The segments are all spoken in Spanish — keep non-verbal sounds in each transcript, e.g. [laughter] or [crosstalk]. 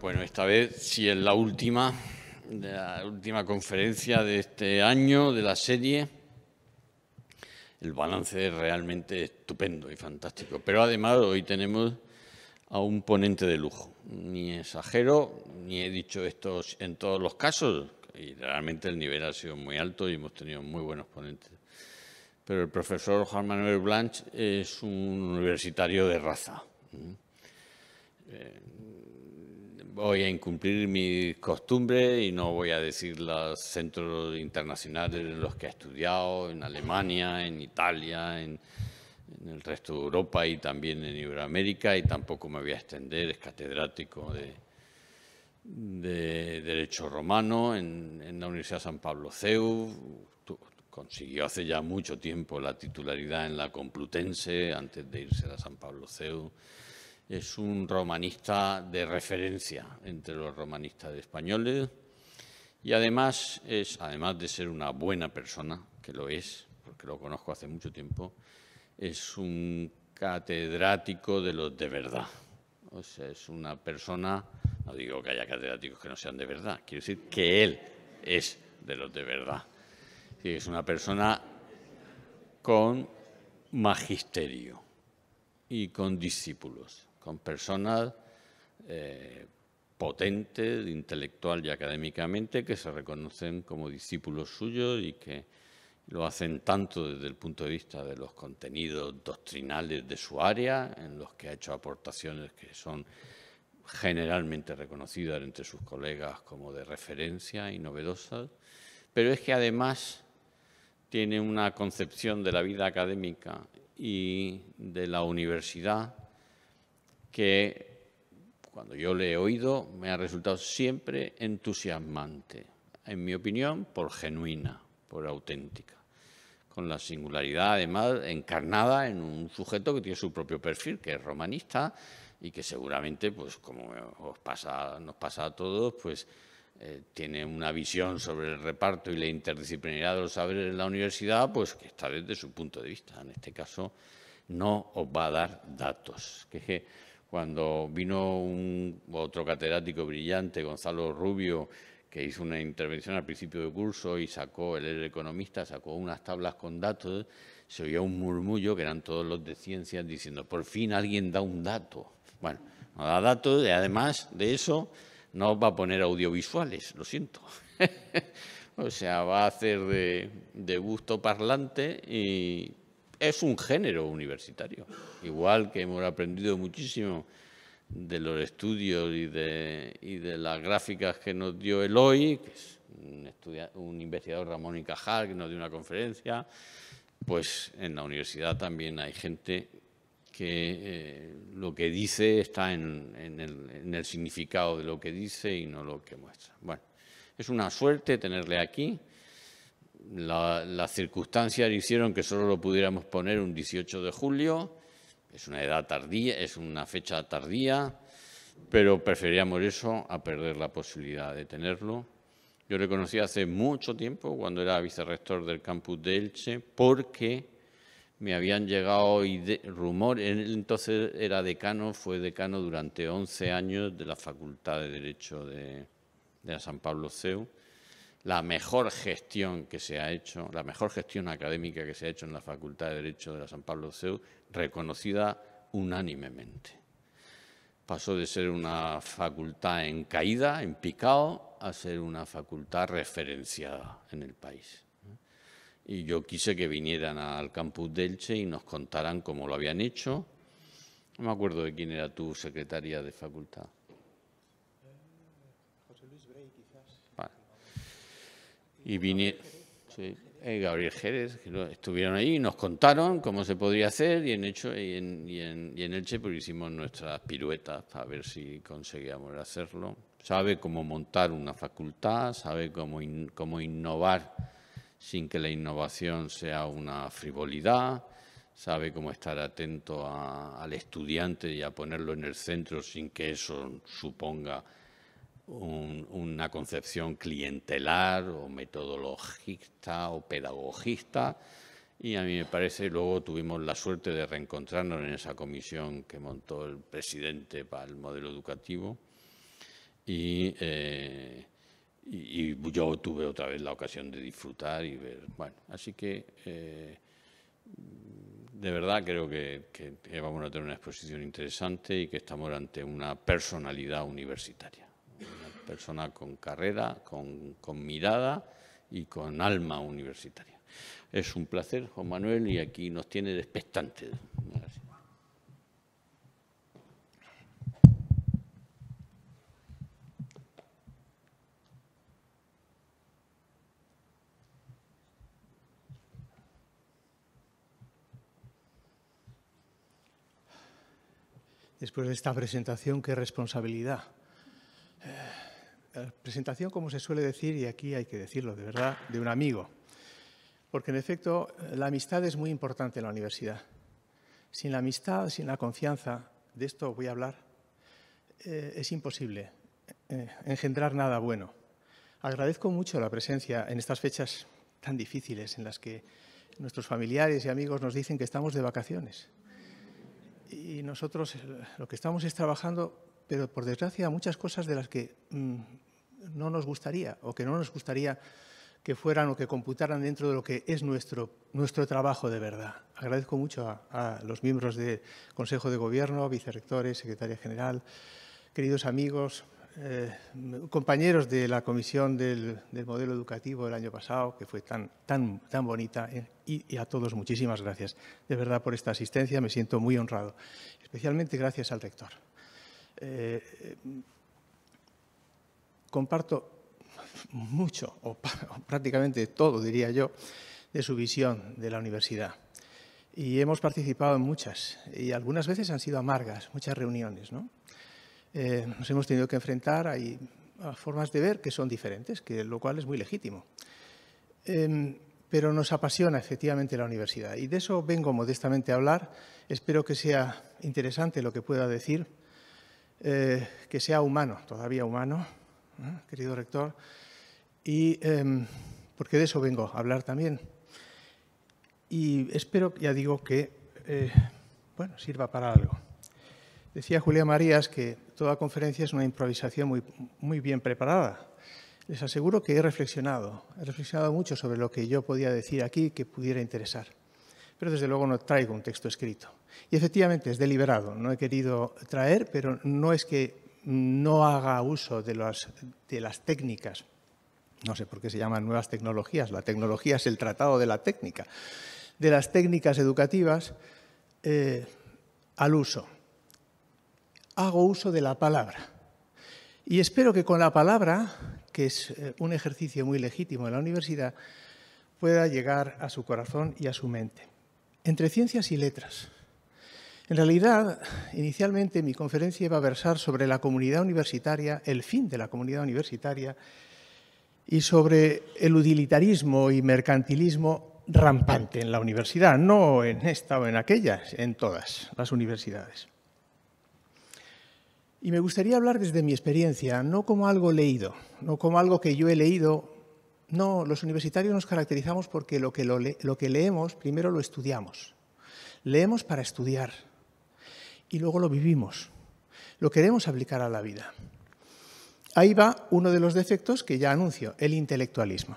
Bueno, esta vez si es la última, la última conferencia de este año de la serie. El balance es realmente estupendo y fantástico. Pero además hoy tenemos a un ponente de lujo. Ni exagero, ni he dicho esto en todos los casos. Y realmente el nivel ha sido muy alto y hemos tenido muy buenos ponentes. Pero el profesor Juan Manuel Blanch es un universitario de raza. Mm. Eh, voy a incumplir mi costumbre y no voy a decir los centros internacionales en los que he estudiado, en Alemania, en Italia, en, el resto de Europa y también en Iberoamérica, y tampoco me voy a extender, es catedrático de, Derecho Romano en, en, la Universidad San Pablo CEU, consiguió hace ya mucho tiempo la titularidad en la Complutense antes de irse a San Pablo CEU es un romanista de referencia entre los romanistas españoles y además es, además de ser una buena persona, que lo es, porque lo conozco hace mucho tiempo, es un catedrático de los de verdad. O sea, es una persona, no digo que haya catedráticos que no sean de verdad, quiero decir que él es de los de verdad. Es una persona con magisterio y con discípulos. Son personas eh, potentes intelectual y académicamente que se reconocen como discípulos suyos y que lo hacen tanto desde el punto de vista de los contenidos doctrinales de su área, en los que ha hecho aportaciones que son generalmente reconocidas entre sus colegas como de referencia y novedosas, pero es que además tiene una concepción de la vida académica y de la universidad que cuando yo le he oído me ha resultado siempre entusiasmante, en mi opinión, por genuina, por auténtica, con la singularidad además encarnada en un sujeto que tiene su propio perfil, que es romanista y que seguramente, pues como nos pasa a todos, pues eh, tiene una visión sobre el reparto y la interdisciplinaridad de los saberes en la universidad, pues que está desde su punto de vista. En este caso, no os va a dar datos. Cuando vino un, otro catedrático brillante, Gonzalo Rubio, que hizo una intervención al principio de curso y sacó, él era economista, sacó unas tablas con datos, se oía un murmullo, que eran todos los de ciencias, diciendo, por fin alguien da un dato. Bueno, no da datos y además de eso no va a poner audiovisuales, lo siento. [laughs] o sea, va a hacer de gusto parlante y es un género universitario, igual que hemos aprendido muchísimo de los estudios y de, las gráficas que nos dio Eloy, que es un, investigador Ramón y Cajal, que nos dio una conferencia, pues en la universidad también hay gente que eh, lo que dice está en, el, significado de lo que dice y no lo que muestra. Bueno, es una suerte tenerle aquí las circunstancias hicieron que solo lo pudiéramos poner un 18 de julio, es una edad tardía, es una fecha tardía, pero preferíamos eso a perder la posibilidad de tenerlo. Yo reconocí conocí hace mucho tiempo, cuando era vicerrector del campus de Elche, porque me habían llegado rumores, entonces era decano, fue decano durante 11 años de la Facultad de Derecho de San Pablo CEU, la mejor gestión que se ha hecho, la mejor gestión académica que se ha hecho en la Facultad de Derecho de la San Pablo CEU, reconocida unánimemente. Pasó de ser una facultad en caída, en picado, a ser una facultad referenciada en el país. Y yo quise que vinieran al campus de Elche y nos contaran cómo lo habían hecho. No me acuerdo de quién era tu secretaria de facultad. y vinieron. Eh, Gabriel Jerez, que estuvieron ahí y nos contaron cómo se podría hacer y en hecho y en, y en, Elche pues, hicimos nuestras piruetas para ver si conseguíamos hacerlo. Sabe cómo montar una facultad, sabe cómo, cómo innovar sin que la innovación sea una frivolidad, sabe cómo estar atento al estudiante y a ponerlo en el centro sin que eso suponga una concepción clientelar o metodologista o pedagogista. Y a mí me parece, luego tuvimos la suerte de reencontrarnos en esa comisión que montó el presidente para el modelo educativo. Y, eh, yo tuve otra vez la ocasión de disfrutar y ver. Bueno, así que eh, de verdad creo que vamos a tener una exposición interesante y que estamos ante una personalidad universitaria persona con carrera, con, mirada y con alma universitaria. Es un placer, Juan Manuel, y aquí nos tiene de Gracias. Después de esta presentación, qué responsabilidad. Eh, eh, presentación, como se suele decir, y aquí hay que decirlo de verdad, de un amigo. Porque en efecto, eh, la amistad es muy importante en la universidad. Sin la amistad, sin la confianza, de esto voy a hablar, eh, es imposible engendrar nada bueno. Agradezco mucho la presencia en estas fechas tan difíciles en las que nuestros familiares y amigos nos dicen que estamos de vacaciones. Y nosotros lo que estamos es trabajando, pero por desgracia muchas cosas de las que mm, no nos gustaría o que no nos gustaría que fueran o que computaran dentro de lo que es nuestro, nuestro trabajo de verdad. Agradezco mucho a, los miembros del Consejo de Gobierno, vicerrectores, secretaria general, queridos amigos, eh, compañeros de la comisión del, modelo educativo del año pasado, que fue tan, tan, tan bonita, eh, y, a todos muchísimas gracias, de verdad, por esta asistencia, me siento muy honrado, especialmente gracias al rector. Eh, comparto mucho, o, prácticamente todo, diría yo, de su visión de la universidad. Y hemos participado en muchas, y algunas veces han sido amargas, muchas reuniones. ¿no? Eh, nos hemos tenido que enfrentar a, formas de ver que son diferentes, que, lo cual es muy legítimo. Em, pero nos apasiona efectivamente la universidad. Y de eso vengo modestamente a hablar. Espero que sea interesante lo que pueda decir, eh, que sea humano, todavía humano, ¿eh? querido rector, y em, porque de eso vengo a hablar también. Y espero, ya digo, que eh, bueno, sirva para algo. Decía Julia Marías que toda conferencia es una improvisación muy, muy bien preparada. Les aseguro que he reflexionado, he reflexionado mucho sobre lo que yo podía decir aquí que pudiera interesar. Pero desde luego no traigo un texto escrito. Y efectivamente es deliberado, no he querido traer, pero no es que no haga uso de las, de las técnicas, no sé por qué se llaman nuevas tecnologías, la tecnología es el tratado de la técnica, de las técnicas educativas eh, al uso. Hago uso de la palabra. Y espero que con la palabra, que es eh, un ejercicio muy legítimo en la universidad, pueda llegar a su corazón y a su mente. Entre ciencias y letras, en realidad, inicialmente mi conferencia iba a versar sobre la comunidad universitaria, el fin de la comunidad universitaria y sobre el utilitarismo y mercantilismo rampante en la universidad, no en esta o en aquella, en todas las universidades. Y me gustaría hablar desde mi experiencia, no como algo leído, no como algo que yo he leído. No, los universitarios nos caracterizamos porque lo que, leemos primero lo estudiamos. Leemos para estudiar, y luego lo vivimos. Lo queremos aplicar a la vida. Ahí va uno de los defectos que ya anuncio, el intelectualismo,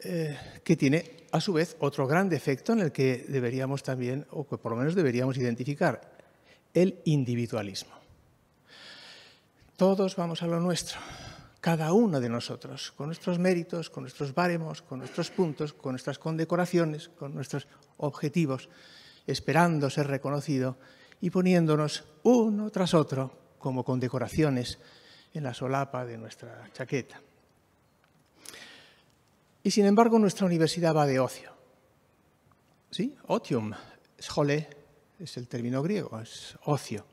eh, que tiene a su vez otro gran defecto en el que deberíamos también, o que por lo menos deberíamos identificar, el individualismo. Todos vamos a lo nuestro, cada uno de nosotros, con nuestros méritos, con nuestros baremos, con nuestros puntos, con nuestras condecoraciones, con nuestros objetivos, esperando ser reconocido y poniéndonos uno tras otro como condecoraciones en la solapa de nuestra chaqueta. Y sin embargo, nuestra universidad va de ocio. ¿Sí? Otium, schole, es el término griego, es ocio.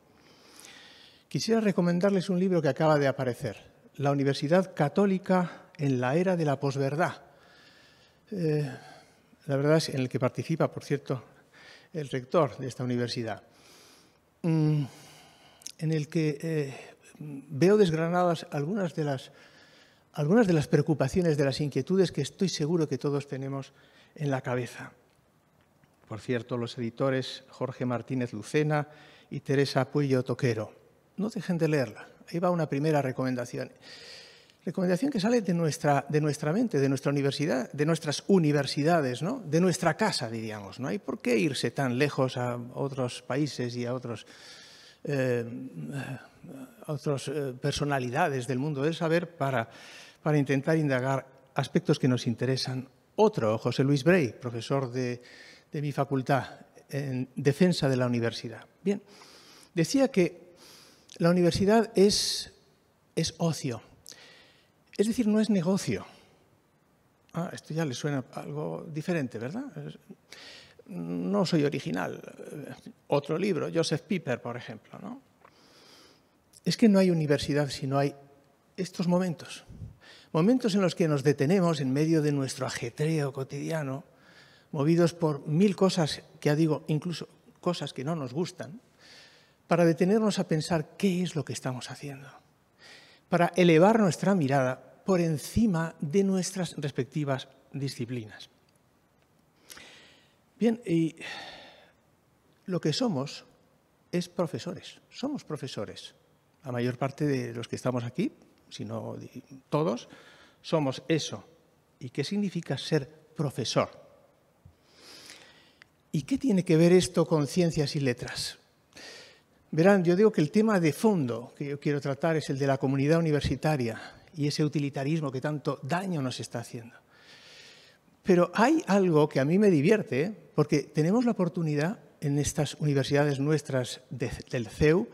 Quisiera recomendarles un libro que acaba de aparecer, La Universidad Católica en la Era de la Posverdad. Eh, la verdad es en el que participa, por cierto, el rector de esta universidad. Mm, en el que eh, veo desgranadas algunas de, las, algunas de las preocupaciones, de las inquietudes que estoy seguro que todos tenemos en la cabeza. Por cierto, los editores Jorge Martínez Lucena y Teresa Puyo Toquero. No dejen de leerla. Ahí va una primera recomendación recomendación que sale de nuestra, mente, de nuestra universidad, de nuestras universidades, de nuestra casa, diríamos. No hay por qué irse tan lejos a otros países y a otros... Eh, otras eh, personalidades del mundo del saber para, intentar indagar aspectos que nos interesan. Otro, José Luis Bray, profesor de, mi facultad en defensa de la universidad. Bien, decía que la universidad es ocio, es decir, no es negocio. Ah, esto ya le suena algo diferente, ¿verdad? No soy original. Otro libro, Joseph Pieper, por ejemplo. ¿no? Es que no hay universidad si no hay estos momentos. Momentos en los que nos detenemos en medio de nuestro ajetreo cotidiano, movidos por mil cosas que ya digo, incluso cosas que no nos gustan, para detenernos a pensar qué es lo que estamos haciendo para elevar nuestra mirada por encima de nuestras respectivas disciplinas. Bien, y lo que somos es profesores, somos profesores. La mayor parte de los que estamos aquí, si no todos, somos eso. ¿Y qué significa ser profesor? ¿Y qué tiene que ver esto con ciencias y letras? Verán, yo digo que el tema de fondo que yo quiero tratar es el de la comunidad universitaria y ese utilitarismo que tanto daño nos está haciendo. Pero hay algo que a mí me divierte, porque tenemos la oportunidad en estas universidades nuestras del CEU,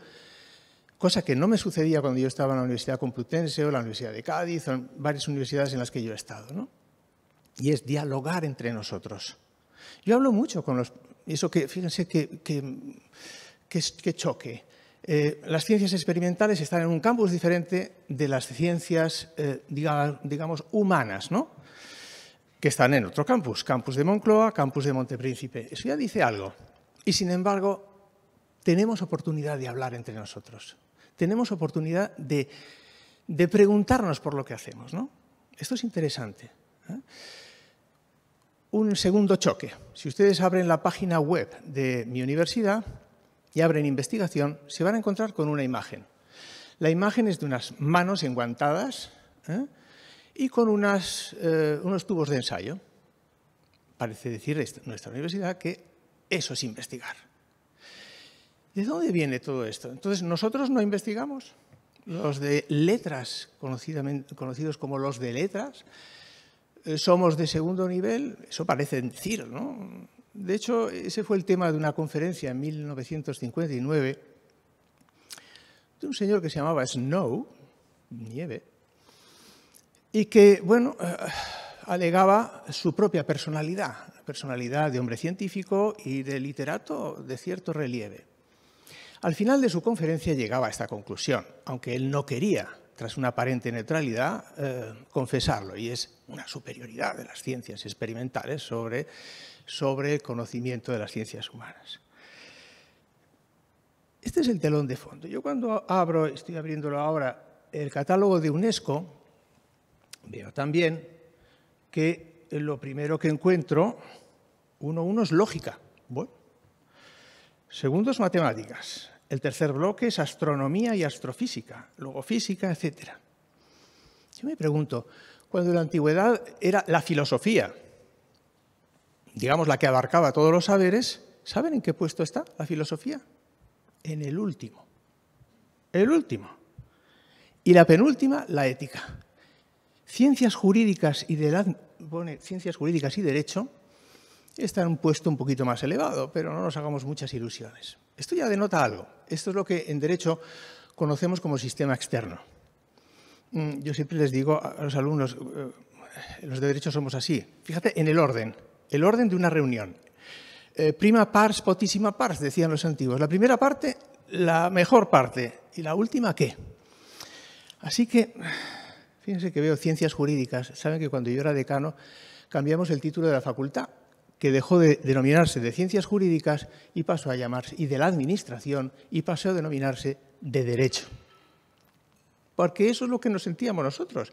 cosa que no me sucedía cuando yo estaba en la Universidad Complutense o la Universidad de Cádiz o en varias universidades en las que yo he estado, ¿no? Y es dialogar entre nosotros. Yo hablo mucho con los... Eso que, fíjense que, que que, choque. Eh, las ciencias experimentales están en un campus diferente de las ciencias, eh, digamos, humanas, ¿no? que están en otro campus, campus de Moncloa, campus de Montepríncipe. Eso ya dice algo. Y sin embargo, tenemos oportunidad de hablar entre nosotros. Tenemos oportunidad de, preguntarnos por lo que hacemos. ¿no? Esto es interesante. ¿eh? Un segundo choque. Si ustedes abren la página web de mi universidad, y abren investigación, se van a encontrar con una imagen. La imagen es de unas manos enguantadas ¿eh? y con eh, unos tubos de ensayo. Parece decir nuestra universidad que eso es investigar. ¿De dónde viene todo esto? Entonces, nosotros no investigamos. Los de letras, conocidos como los de letras, eh, somos de segundo nivel, eso parece decir, ¿no? De hecho, ese fue el tema de una conferencia en 1959 de un señor que se llamaba Snow, nieve, y que, bueno, eh, alegaba su propia personalidad, personalidad de hombre científico y de literato de cierto relieve. Al final de su conferencia llegaba a esta conclusión, aunque él no quería tras una aparente neutralidad, eh, confesarlo, y es una superioridad de las ciencias experimentales sobre, el conocimiento de las ciencias humanas. Este es el telón de fondo. Yo cuando abro, estoy abriéndolo ahora, el catálogo de UNESCO, veo también que lo primero que encuentro, uno, uno es lógica. Bueno. Segundo es matemáticas. El tercer bloque es astronomía y astrofísica, luego física, etc. Yo me pregunto, cuando en la antigüedad era la filosofía, digamos la que abarcaba todos los saberes, ¿saben en qué puesto está la filosofía? En el último. El último. Y la penúltima, la ética. Ciencias jurídicas y, ciencias jurídicas y derecho están en un puesto un poquito más elevado, pero no nos hagamos muchas ilusiones. Esto ya denota algo. Esto es lo que en derecho conocemos como sistema externo. Mm, yo siempre les digo a los alumnos, eh, los de derecho somos así. Fíjate en el orden, el orden de una reunión. Eh, prima pars, potissima pars, decían los antiguos. La primera parte, la mejor parte. ¿Y la última qué? Así que, fíjense que veo ciencias jurídicas. Saben que cuando yo era decano cambiamos el título de la facultad que dejó de denominarse de ciencias jurídicas y pasó a llamarse, y de la administración, y pasó a denominarse de derecho. Porque eso es lo que nos sentíamos nosotros,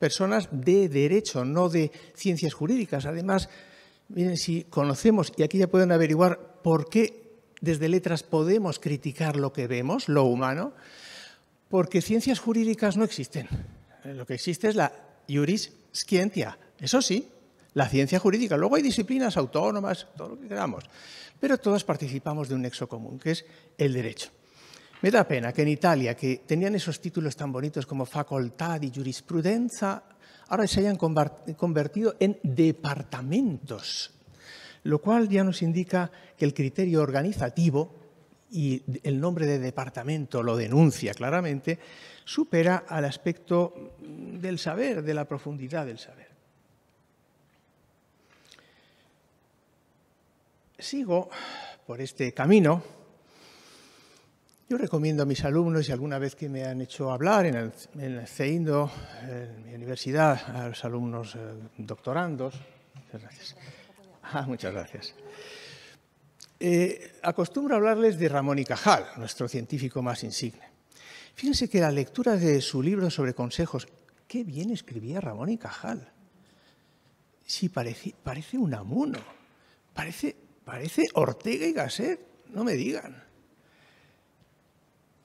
personas de derecho, no de ciencias jurídicas. Además, miren, si conocemos, y aquí ya pueden averiguar por qué desde letras podemos criticar lo que vemos, lo humano, porque ciencias jurídicas no existen. Lo que existe es la juris scientia, eso sí, la ciencia jurídica. Luego hay disciplinas autónomas, todo lo que queramos, pero todas participamos de un nexo común, que es el derecho. Me da pena que en Italia, que tenían esos títulos tan bonitos como facultad y jurisprudencia, ahora se hayan convertido en departamentos, lo cual ya nos indica que el criterio organizativo, y el nombre de departamento lo denuncia claramente, supera al aspecto del saber, de la profundidad del saber. sigo por este camino, yo recomiendo a mis alumnos y alguna vez que me han hecho hablar en el, CEINDO, en mi universidad, a los alumnos eh, doctorandos. Muchas gracias. Ah, muchas gracias. Eh, acostumbro a hablarles de Ramón y Cajal, nuestro científico más insigne. Fíjense que la lectura de su libro sobre consejos, qué bien escribía Ramón y Cajal. Sí, parece, parece un amuno, parece Parece Ortega y Gasset, no me digan.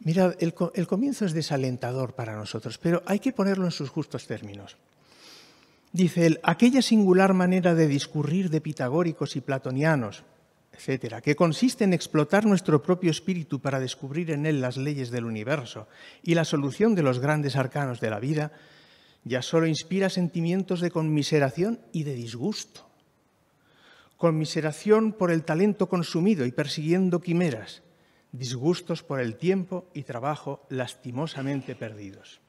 Mirad, el, comienzo es desalentador para nosotros, pero hay que ponerlo en sus justos términos. Dice él, aquella singular manera de discurrir de pitagóricos y platonianos, etcétera, que consiste en explotar nuestro propio espíritu para descubrir en él las leyes del universo y la solución de los grandes arcanos de la vida, ya solo inspira sentimientos de conmiseración y de disgusto conmiseración por el talento consumido y persiguiendo quimeras, disgustos por el tiempo y trabajo lastimosamente perdidos.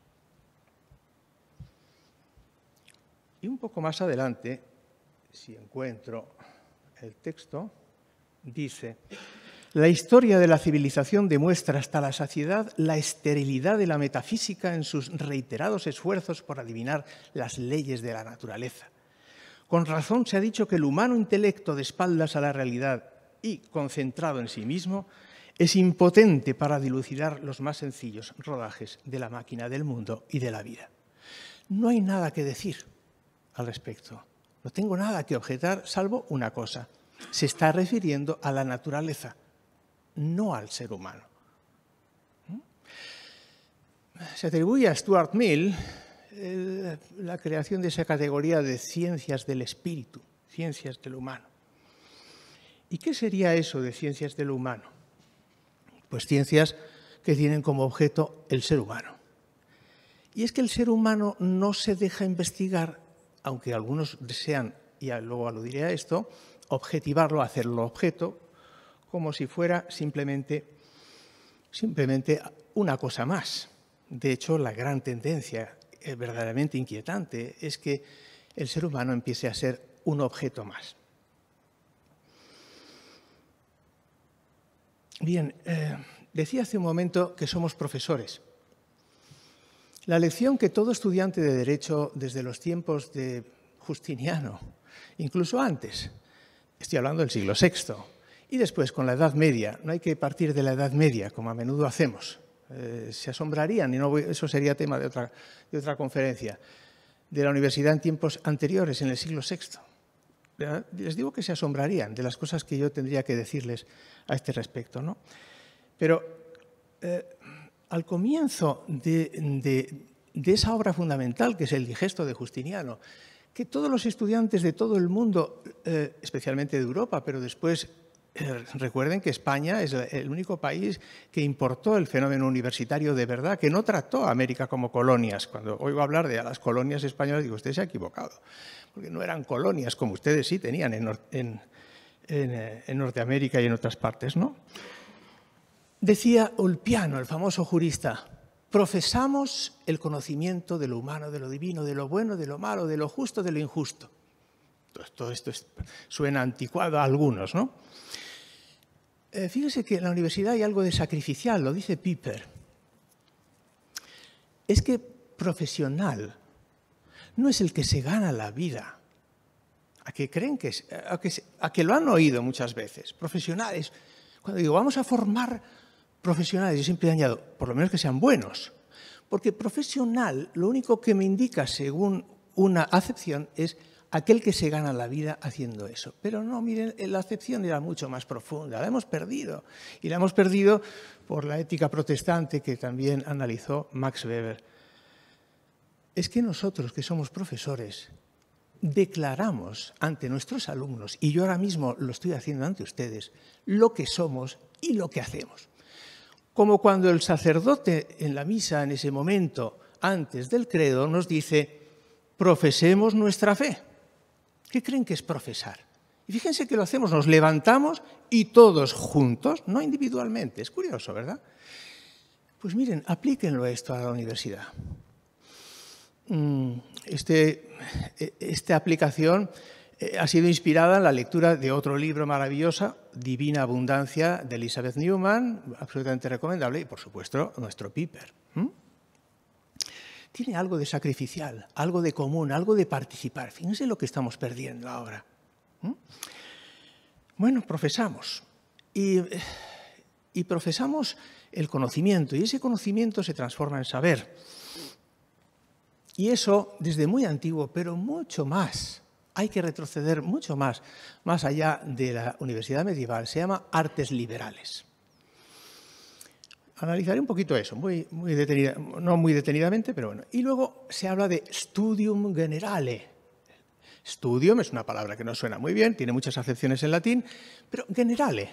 Y un poco más adelante, si encuentro el texto, dice, la historia de la civilización demuestra hasta la saciedad la esterilidad de la metafísica en sus reiterados esfuerzos por adivinar las leyes de la naturaleza con razón se ha dicho que el humano intelecto de espaldas a la realidad y concentrado en sí mismo es impotente para dilucidar los más sencillos rodajes de la máquina del mundo y de la vida. No hay nada que decir al respecto. No tengo nada que objetar salvo una cosa. Se está refiriendo a la naturaleza, no al ser humano. ¿Mm? Se atribuye a Stuart Mill la creación de esa categoría de ciencias del espíritu, ciencias del humano. ¿Y qué sería eso de ciencias del humano? Pues ciencias que tienen como objeto el ser humano. Y es que el ser humano no se deja investigar, aunque algunos desean, y luego aludiré a esto, objetivarlo, hacerlo objeto, como si fuera simplemente, simplemente una cosa más. De hecho, la gran tendencia verdaderamente inquietante es que el ser humano empiece a ser un objeto más. Bien, eh, decía hace un momento que somos profesores. La lección que todo estudiante de Derecho desde los tiempos de Justiniano, incluso antes, estoy hablando del siglo VI, y después con la Edad Media, no hay que partir de la Edad Media, como a menudo hacemos, eh, se asombrarían, y no eso sería tema de otra, de otra conferencia, de la universidad en tiempos anteriores, en el siglo VI. Les digo que se asombrarían de las cosas que yo tendría que decirles a este respecto. ¿no? Pero eh, al comienzo de, esa obra fundamental, que es el digesto de Justiniano, que todos los estudiantes de todo el mundo, eh, especialmente de Europa, pero después eh, recuerden que España es el único país que importó el fenómeno universitario de verdad, que no trató a América como colonias. Cuando oigo hablar de las colonias españolas, digo, usted se ha equivocado, porque no eran colonias como ustedes sí tenían eh, en, Norteamérica y en otras partes. ¿no? Decía Ulpiano, el famoso jurista, profesamos el conocimiento de lo humano, de lo divino, de lo bueno, de lo malo, de lo justo, de lo injusto. Todo esto suena anticuado a algunos, ¿no? Eh, fíjese que en la universidad hay algo de sacrificial, lo dice Piper. Es que profesional no es el que se gana la vida. A que creen que, es, a que, lo han oído muchas veces. Profesionales. Cuando digo, vamos a formar profesionales, yo siempre he añado, por lo menos que sean buenos. Porque profesional, lo único que me indica, según una acepción, es aquel que se gana la vida haciendo eso. Pero no, miren, eh, la acepción era mucho más profunda, la hemos perdido. Y la hemos perdido por la ética protestante que también analizó Max Weber. Es que nosotros que somos profesores declaramos ante nuestros alumnos, y yo ahora mismo lo estoy haciendo ante ustedes, lo que somos y lo que hacemos. Como cuando el sacerdote en la misa, en ese momento, antes del credo, nos dice, profesemos nuestra fe. ¿Qué creen que es profesar? Y fíjense que lo hacemos, nos levantamos y todos juntos, no individualmente. Es curioso, ¿verdad? Pues miren, aplíquenlo esto a la universidad. Mm, este, e, esta aplicación eh, ha sido inspirada en la lectura de otro libro maravilloso, Divina Abundancia, de Elizabeth Newman, absolutamente recomendable, y por supuesto nuestro Piper tiene algo de sacrificial, algo de común, algo de participar. Fíjense lo que estamos perdiendo ahora. Bueno, profesamos. y profesamos el conocimiento, y ese conocimiento se transforma en saber. Y eso desde muy antiguo, pero mucho más. Hay que retroceder mucho más, más allá de la universidad medieval. Se llama artes liberales. Analizaré un poquito eso, muy, muy no muy detenidamente, pero bueno. Y luego se habla de studium generale. Studium es una palabra que no suena muy bien, tiene muchas acepciones en latín, pero generale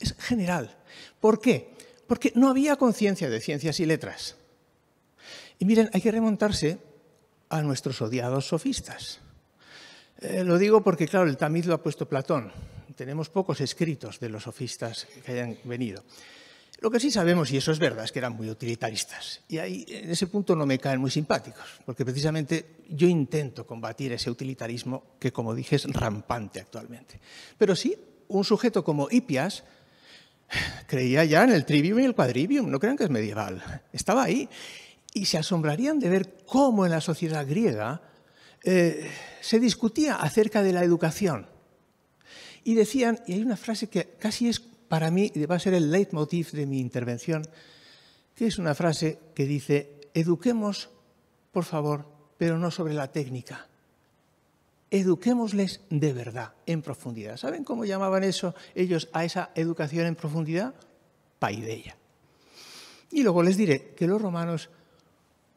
es general. ¿Por qué? Porque no había conciencia de ciencias y letras. Y miren, hay que remontarse a nuestros odiados sofistas. Eh, lo digo porque, claro, el tamiz lo ha puesto Platón. Tenemos pocos escritos de los sofistas que hayan venido. Lo que sí sabemos, y eso es verdad, es que eran muy utilitaristas. Y ahí, en ese punto no me caen muy simpáticos, porque precisamente yo intento combatir ese utilitarismo que, como dije, es rampante actualmente. Pero sí, un sujeto como Ipias creía ya en el trivium y el quadrivium, no crean que es medieval, estaba ahí. Y se asombrarían de ver cómo en la sociedad griega eh, se discutía acerca de la educación. Y decían, y hay una frase que casi es para mí va a ser el leitmotiv de mi intervención, que es una frase que dice, eduquemos, por favor, pero no sobre la técnica. Eduquémosles de verdad, en profundidad. ¿Saben cómo llamaban eso ellos a esa educación en profundidad? Paideia. Y luego les diré que los romanos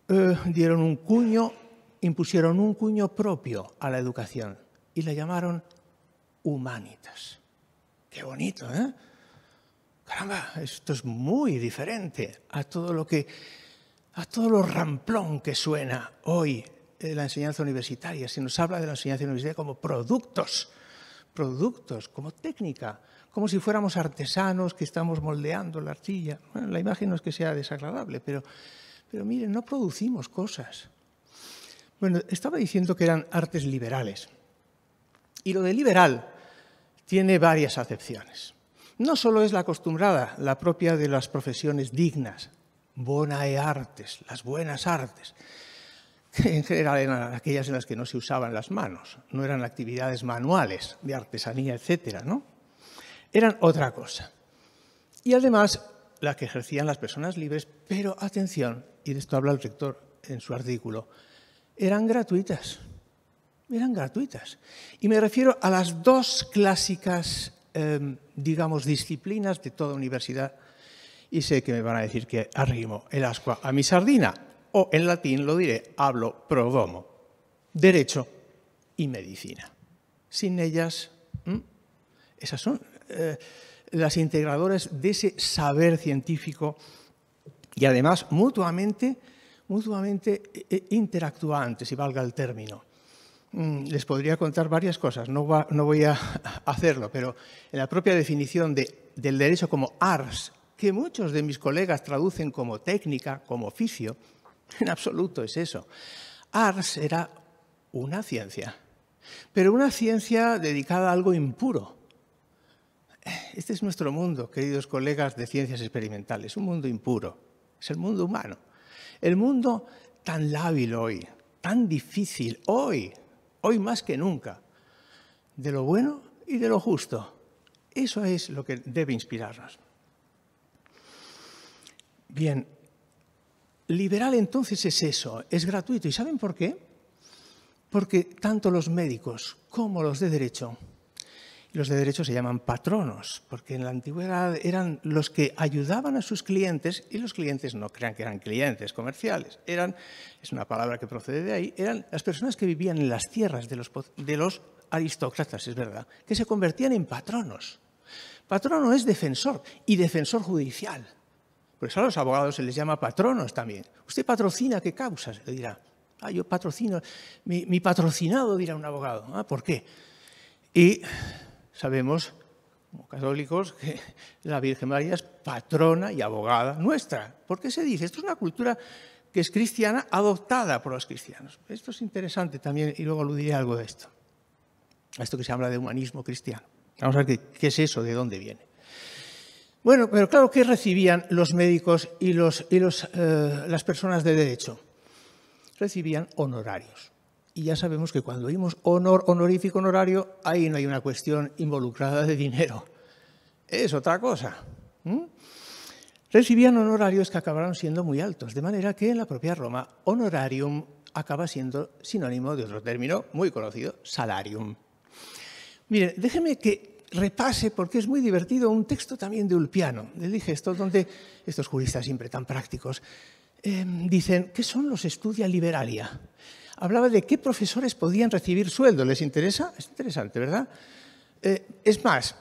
eh, dieron un cuño, impusieron un cuño propio a la educación y la llamaron humanitas. Qué bonito, ¿eh? Caramba, esto es muy diferente a todo lo que a todo lo ramplón que suena hoy en la enseñanza universitaria. si nos habla de la enseñanza universitaria como productos, productos, como técnica, como si fuéramos artesanos que estamos moldeando la artilla. Bueno, la imagen no es que sea desagradable, pero miren, no producimos cosas. Bueno, estaba diciendo que eran artes liberales. Y lo de liberal tiene varias acepciones no solo es la acostumbrada, la propia de las profesiones dignas, bonae artes, las buenas artes, que [laughs] en general eran aquellas en las que no se usaban las manos, no eran actividades manuales de artesanía, etc. ¿no? Eran otra cosa. Y además las que ejercían las personas libres, pero atención, y de esto habla el rector en su artículo, eran gratuitas. Eran gratuitas. Y me refiero a las dos clásicas Em, digamos, disciplinas de toda universidad. Y sé que me van a decir que arrimo el ascua a mi sardina, o en latín lo diré, hablo pro domo, derecho y medicina. Sin ellas, esas son eh, las integradoras de ese saber científico y además mutuamente, mutuamente eh, eh, interactuantes, si valga el término. Mm, les podría contar varias cosas, no, voy a [laughs] hacerlo, pero en la propia definición del derecho como ars, que muchos de mis colegas traducen como técnica, como oficio, [laughs] en absoluto es eso. Ars era una ciencia, pero una ciencia dedicada a algo impuro. Este es nuestro mundo, queridos colegas de ciencias experimentales, un mundo impuro, es el mundo humano. El mundo tan lábil hoy, tan difícil hoy, hoy más que nunca, de lo bueno y de lo justo. Eso es lo que debe inspirarnos. Bien, liberal entonces es eso, es gratuito. ¿Y saben por qué? Porque tanto los médicos como los de derecho los de derecho se llaman patronos, porque en la antigüedad eran los que ayudaban a sus clientes y los clientes no crean que eran clientes comerciales, eran, es una palabra que procede de ahí, eran las personas que vivían en las tierras de los, aristócratas, es verdad, que se convertían en patronos. Patrono es defensor y defensor judicial. Por eso a los abogados se les llama patronos también. Usted patrocina qué causas, le dirá. Ah, yo patrocino, mi, patrocinado, dirá un abogado. Ah, ¿Por qué? Y sabemos, como católicos, que la Virgen María es patrona y abogada nuestra. ¿Por qué se dice? Esto es una cultura que es cristiana adoptada por los cristianos. Esto es interesante también y luego aludiré algo de esto. A esto que se habla de humanismo cristiano. Vamos a ver qué, es eso, de dónde viene. Bueno, pero claro, ¿qué recibían los médicos y, eh, las personas de derecho? Recibían honorarios. Y ya sabemos que cuando oímos honor, honorífico, honorario, ahí no hay una cuestión involucrada de dinero. Es otra cosa. Recibían honorarios que acabaron siendo muy altos, de manera que en la propia Roma honorarium acaba siendo sinónimo de otro término muy conocido, salarium. Miren, déjeme que repase, porque es muy divertido, un texto también de Ulpiano, dije esto, donde estos juristas siempre tan prácticos em, dicen, ¿qué son los estudia liberalia? hablaba de qué profesores podían recibir sueldo. ¿Les interesa? Es interesante, ¿verdad? Eh, es más,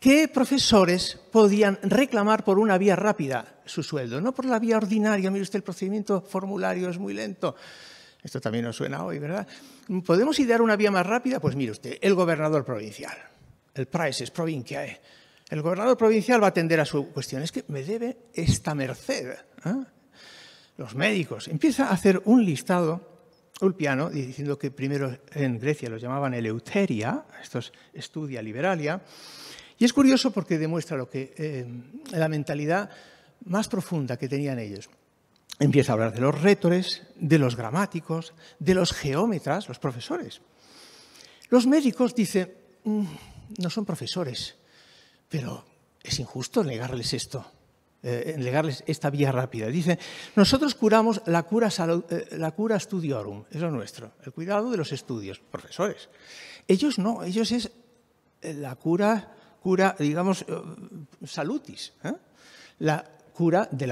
¿qué profesores podían reclamar por una vía rápida su sueldo? No por la vía ordinaria, mire usted, el procedimiento formulario es muy lento. Esto también nos suena hoy, ¿verdad? ¿Podemos idear una vía más rápida? Pues mire usted, el gobernador provincial, el provincia, Provinciae. ¿eh? El gobernador provincial va a atender a su cuestión. Es que me debe esta merced. ¿eh? Los médicos. Empieza a hacer un listado Ulpiano, diciendo que primero en Grecia los llamaban Eleuteria, estos estudia Liberalia, y es curioso porque demuestra lo que, eh, la mentalidad más profunda que tenían ellos. Empieza a hablar de los rétores, de los gramáticos, de los geómetras, los profesores. Los médicos, dicen, mm, no son profesores, pero es injusto negarles esto. Eh, en legarles esta vía rápida. Dice, nosotros curamos la cura, salud, eh, la cura studiorum, es lo nuestro, el cuidado de los estudios, profesores. Ellos no, ellos es eh, la cura, cura digamos, salutis, la cura de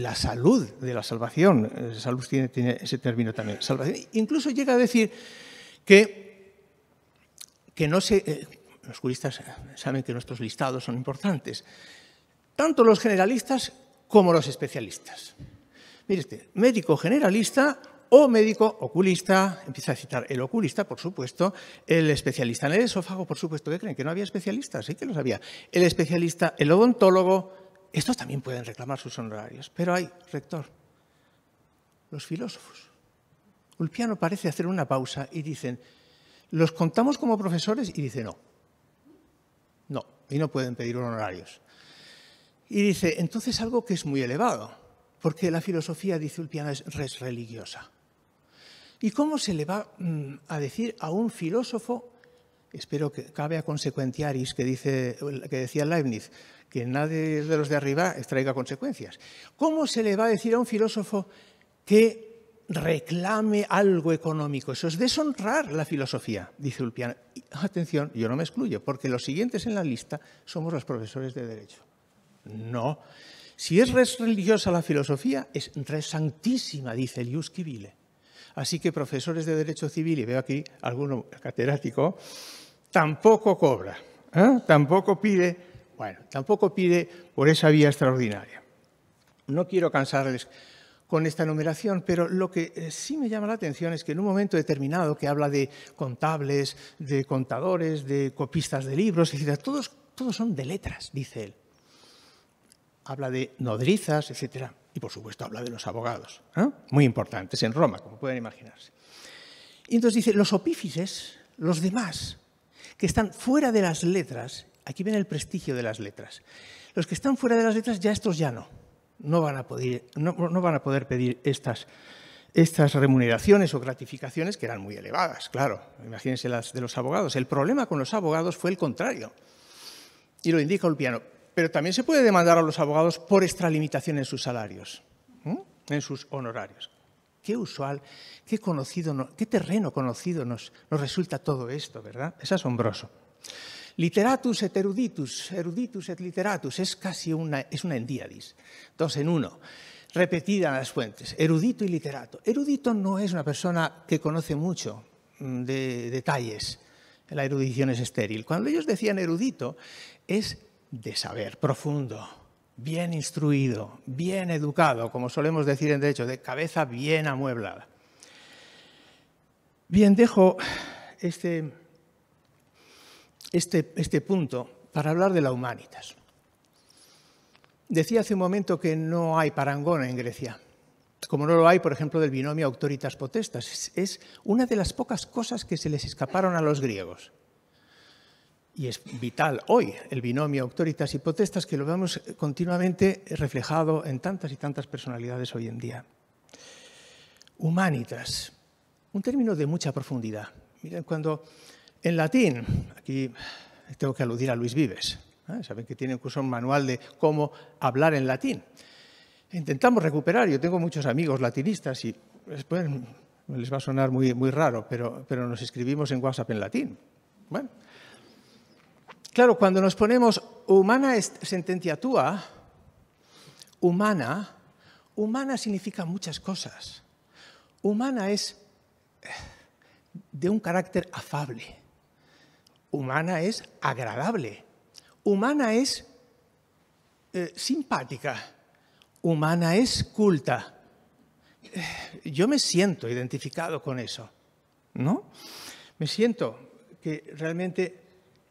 la salud, de la salvación. Salud tiene, ese término también. Salvación. Incluso llega a decir que, que no se... los juristas saben que nuestros listados son importantes tanto los generalistas como los especialistas. Mire este, médico generalista o médico oculista, empieza a citar el oculista, por supuesto, el especialista en el esófago, por supuesto, que creen que no había especialistas, sí que los había, el especialista, el odontólogo, estos también pueden reclamar sus honorarios, pero hay, rector, los filósofos. Ulpiano parece hacer una pausa y dicen, ¿los contamos como profesores? Y dice, no, no, y no pueden pedir honorarios. Y dice, entonces algo que es muy elevado, porque la filosofía, dice Ulpiana, es res religiosa. ¿Y cómo se le va mm, a decir a un filósofo, espero que cabe a consecuentiaris, que, dice, que decía Leibniz, que nadie de los de arriba extraiga consecuencias? ¿Cómo se le va a decir a un filósofo que reclame algo económico? Eso es deshonrar la filosofía, dice Ulpiana. atención, yo no me excluyo, porque los siguientes en la lista somos los profesores de Derecho. No. Si es religiosa la filosofía, es res santísima, dice Eliuski Vile. Así que profesores de Derecho Civil, y veo aquí alguno catedrático, tampoco cobra, ¿eh? tampoco pide, bueno, tampoco pide por esa vía extraordinaria. No quiero cansarles con esta numeración, pero lo que eh, sí me llama la atención es que en un momento determinado que habla de contables, de contadores, de copistas de libros, etc., todos son de letras, dice él habla de nodrizas, etcétera, Y por supuesto habla de los abogados, muy importantes en Roma, como pueden imaginarse. Y entonces dice, los opífices, los demás, que están fuera de las letras, aquí viene el prestigio de las letras, los que están fuera de las letras ya estos ya no, no van a poder, pedir estas, estas remuneraciones o gratificaciones que eran muy elevadas, claro, imagínense las de los abogados. El problema con los abogados fue el contrario, y lo indica Ulpiano pero también se puede demandar a los abogados por extralimitación en sus salarios, en sus honorarios. Qué usual, qué conocido, qué terreno conocido nos, resulta todo esto, ¿verdad? Es asombroso. Literatus et eruditus, eruditus et literatus, es casi una, es una endiadis, dos en uno, repetida en las fuentes, erudito y literato. Erudito no es una persona que conoce mucho mm, de detalles, la erudición es estéril. Cuando ellos decían erudito, es de saber, profundo, bien instruido, bien educado, como solemos decir en derecho, de cabeza bien amueblada. Bien, dejo este, este, este, punto para hablar de la humanitas. Decía hace un momento que no hay parangón en Grecia, como no lo hay, por ejemplo, del binomio autoritas potestas. Es una de las pocas cosas que se les escaparon a los griegos y es vital hoy el binomio autoritas y potestas que lo vemos continuamente reflejado en tantas y tantas personalidades hoy en día. Humanitas, un término de mucha profundidad. Miren, cuando en latín, aquí tengo que aludir a Luis Vives, ¿eh? saben que tiene incluso un manual de cómo hablar en latín. Intentamos recuperar, yo tengo muchos amigos latinistas y después les va a sonar muy, muy raro, pero, pero nos escribimos en WhatsApp en latín. Bueno, Claro, cuando nos ponemos humana es sentencia tua, humana, humana significa muchas cosas. Humana es de un carácter afable. Humana es agradable. Humana es eh, simpática. Humana es culta. Yo me siento identificado con eso, ¿no? Me siento que realmente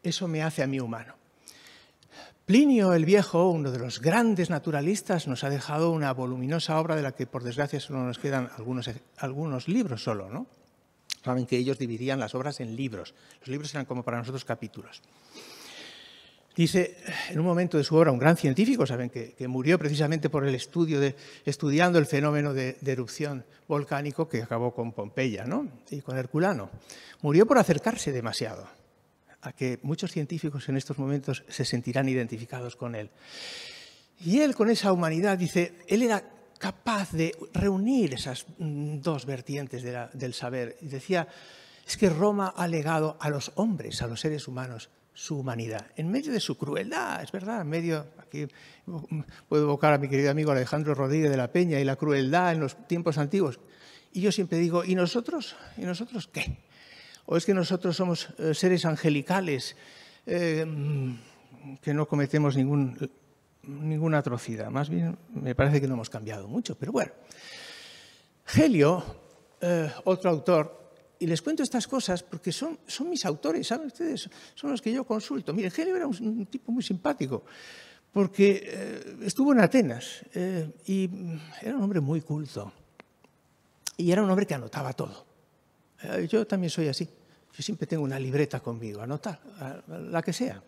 eso me hace a mí humano. Plinio el Viejo, uno de los grandes naturalistas, nos ha dejado una voluminosa obra de la que por desgracia solo nos quedan algunos, libros solo, ¿no? Saben que ellos dividían las obras en libros. Los libros eran como para nosotros capítulos. Dice, en un momento de su obra, un gran científico, saben, que, murió precisamente por el estudio de, estudiando el fenómeno de, erupción volcánico que acabó con Pompeya y con Herculano. Murió por acercarse demasiado a que muchos científicos en estos momentos se sentirán identificados con él. Y él con esa humanidad dice, él era capaz de reunir esas mm, dos vertientes del saber. Y decía, es que Roma ha legado a los hombres, a los seres humanos, su humanidad, en medio de su crueldad, es verdad, en medio, aquí puedo evocar a mi querido amigo Alejandro Rodríguez de la Peña y la crueldad en los tiempos antiguos. Y yo siempre digo, ¿y nosotros? ¿Y nosotros qué? o es que nosotros somos eh, seres angelicales eh, que no cometemos ningún, ninguna atrocidad. Más bien me parece que no hemos cambiado mucho, pero bueno. Gelio, eh, otro autor, y les cuento estas cosas porque son, son mis autores, ¿saben ustedes? Son los que yo consulto. Mire, Helio era un, tipo muy simpático porque estuvo en Atenas y era un hombre muy culto y era un hombre que anotaba todo. Eh, yo también soy así. Yo siempre tengo una libreta conmigo, anotar, la que sea.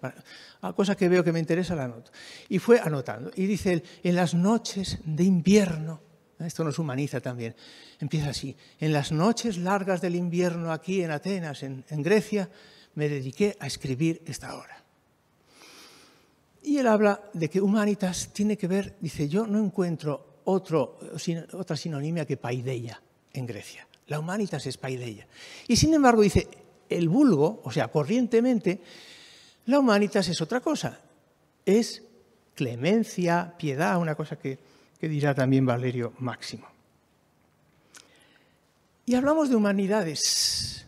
A cosas que veo que me interesa, la anoto. Y fue anotando. Y dice él, en las noches de invierno, ¿eh? esto nos humaniza también, empieza así, en las noches largas del invierno aquí en Atenas, en, Grecia, me dediqué a escribir esta obra. Y él habla de que humanitas tiene que ver, dice, yo no encuentro eh, otra sinonimia que paideia en Grecia. La humanitas es paideia. Y sin embargo dice, el vulgo, o sea, corrientemente, la humanitas es otra cosa. Es clemencia, piedad, una cosa que, dirá también Valerio Máximo. Y hablamos de humanidades.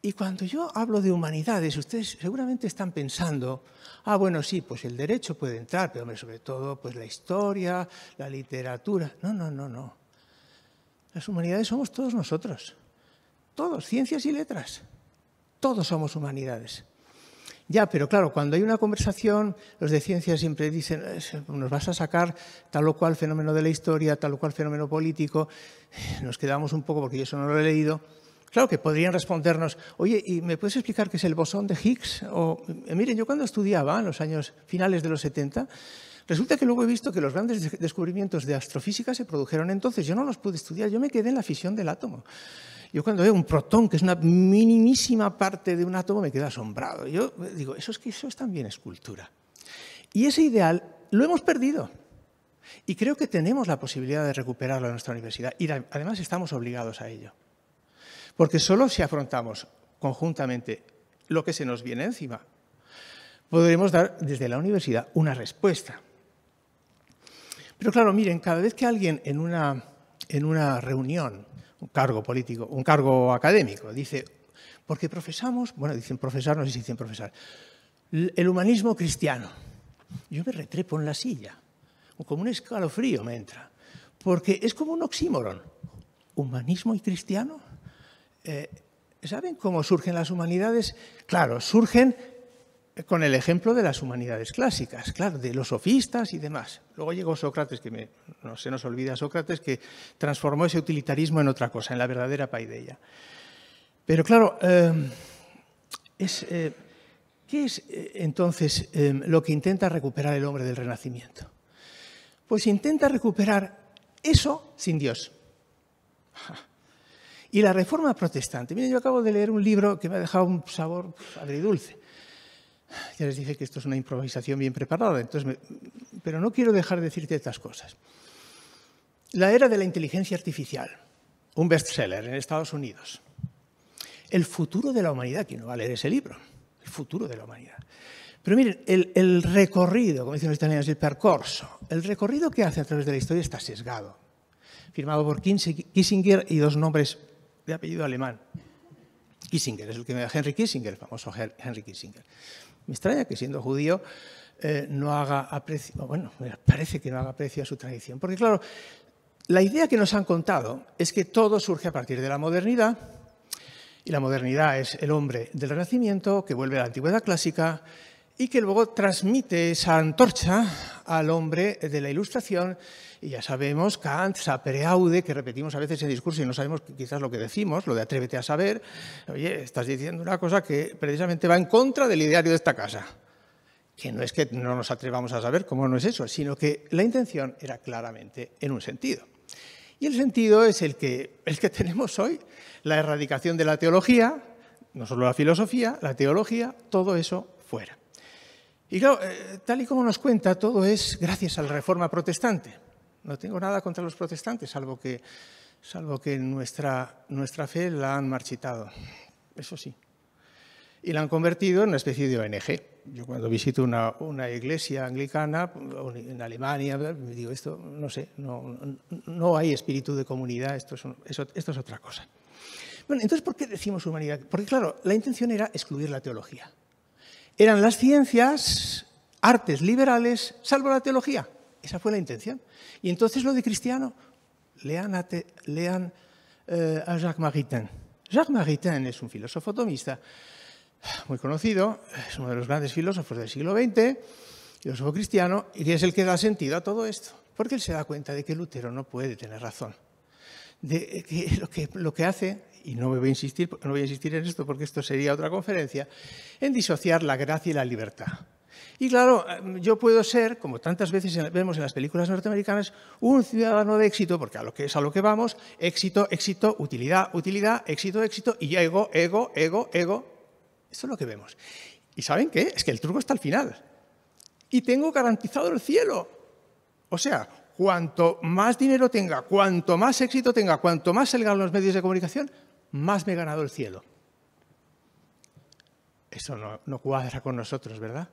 Y cuando yo hablo de humanidades, ustedes seguramente están pensando, ah, bueno, sí, pues el derecho puede entrar, pero sobre todo pues la historia, la literatura. No, no, no, no. Las humanidades somos todos nosotros. Todos, ciencias y letras. Todos somos humanidades. Ya, pero claro, cuando hay una conversación, los de ciencias siempre dicen, nos vas a sacar tal o cual fenómeno de la historia, tal o cual fenómeno político, [sighs] nos quedamos un poco porque yo eso no lo he leído. Claro que podrían respondernos, oye, ¿y me puedes explicar qué es el bosón de Higgs? O, miren, yo cuando estudiaba en los años finales de los 70, Resulta que luego he visto que los grandes descubrimientos de astrofísica se produjeron entonces. Yo no los pude estudiar, yo me quedé en la fisión del átomo. Yo cuando veo un protón, que es una minimísima parte de un átomo, me quedo asombrado. Yo digo, eso es que eso es también escultura. Y ese ideal lo hemos perdido. Y creo que tenemos la posibilidad de recuperarlo en nuestra universidad. Y además estamos obligados a ello. Porque solo si afrontamos conjuntamente lo que se nos viene encima, podremos dar desde la universidad una respuesta. Pero claro, miren, cada vez que alguien en una, en una reunión, un cargo político, un cargo académico, dice, porque profesamos, bueno, dicen profesar, no sé si dicen profesar, el humanismo cristiano. Yo me retrepo en la silla, como un escalofrío me entra, porque es como un oxímoron. ¿Humanismo y cristiano? Eh, ¿Saben cómo surgen las humanidades? Claro, surgen con el ejemplo de las humanidades clásicas, claro, de los sofistas y demás. Luego llegó Sócrates, que no se nos olvida Sócrates, que transformó ese utilitarismo en otra cosa, en la verdadera paideia. Pero claro, eh, es, eh, ¿qué es eh, entonces lo que intenta recuperar el hombre del Renacimiento? Pues intenta recuperar eso sin Dios. [laughs] Y la reforma protestante. Mire, yo acabo de leer un libro que me ha dejado un sabor pues, agridulce ya les dije que esto es una improvisación bien preparada, pero no quiero dejar de decirte estas cosas. La era de la inteligencia artificial, un bestseller en Estados Unidos. El futuro de la humanidad, ¿quién no va a leer ese libro? El futuro de la humanidad. Pero miren, el, recorrido, como dicen los italianos, el percorso, el recorrido que hace a través de la historia está sesgado. Firmado por Kissinger y dos nombres de apellido alemán. Kissinger, es el que me da Henry Kissinger, el famoso Henry Kissinger. Me extraña que siendo judío eh, no haga aprecio, bueno, parece que no haga aprecio a su tradición. Porque claro, la idea que nos han contado es que todo surge a partir de la modernidad, y la modernidad es el hombre del Renacimiento que vuelve a la antigüedad clásica y que luego transmite esa antorcha al hombre de la Ilustración y ya sabemos, Kant, a preaude, que repetimos a veces ese discurso y no sabemos quizás lo que decimos, lo de atrévete a saber. Oye, estás diciendo una cosa que precisamente va en contra del ideario de esta casa. Que no es que no nos atrevamos a saber cómo no es eso, sino que la intención era claramente en un sentido. Y el sentido es el que, el que tenemos hoy, la erradicación de la teología, no solo la filosofía, la teología, todo eso fuera. Y claro, eh, tal y como nos cuenta, todo es gracias a la Reforma Protestante. No tengo nada contra los protestantes, salvo que, salvo que nuestra, nuestra fe la han marchitado, eso sí. Y la han convertido en una especie de ONG. Yo cuando visito una, iglesia anglicana en Alemania, me digo, esto no sé, no, no hay espíritu de comunidad, esto es, esto es otra cosa. Bueno, entonces, ¿por qué decimos humanidad? Porque claro, la intención era excluir la teología. Eran las ciencias, artes liberales, salvo la teología. Esa fue la intención. Y entonces lo de cristiano, lean a, lean, eh, a Jacques Maritain. Jacques Maritain es un filósofo tomista muy conocido, es uno de los grandes filósofos del siglo XX, filósofo cristiano, y es el que da sentido a todo esto, porque él se da cuenta de que Lutero no puede tener razón. De lo, que lo que hace, y no, me voy a insistir, no voy a insistir en esto porque esto sería otra conferencia, en disociar la gracia y la libertad. Y claro, yo puedo ser, como tantas veces vemos en las películas norteamericanas, un ciudadano de éxito, porque a lo es a lo que vamos, éxito, éxito, utilidad, utilidad, éxito, éxito, y ego, ego, ego, ego. Eso es lo que vemos. ¿Y saben qué? Es que el truco está al final. Y tengo garantizado el cielo. O sea, cuanto más dinero tenga, cuanto más éxito tenga, cuanto más salgan los medios de comunicación, más me he ganado el cielo. Eso no cuadra con nosotros, ¿verdad?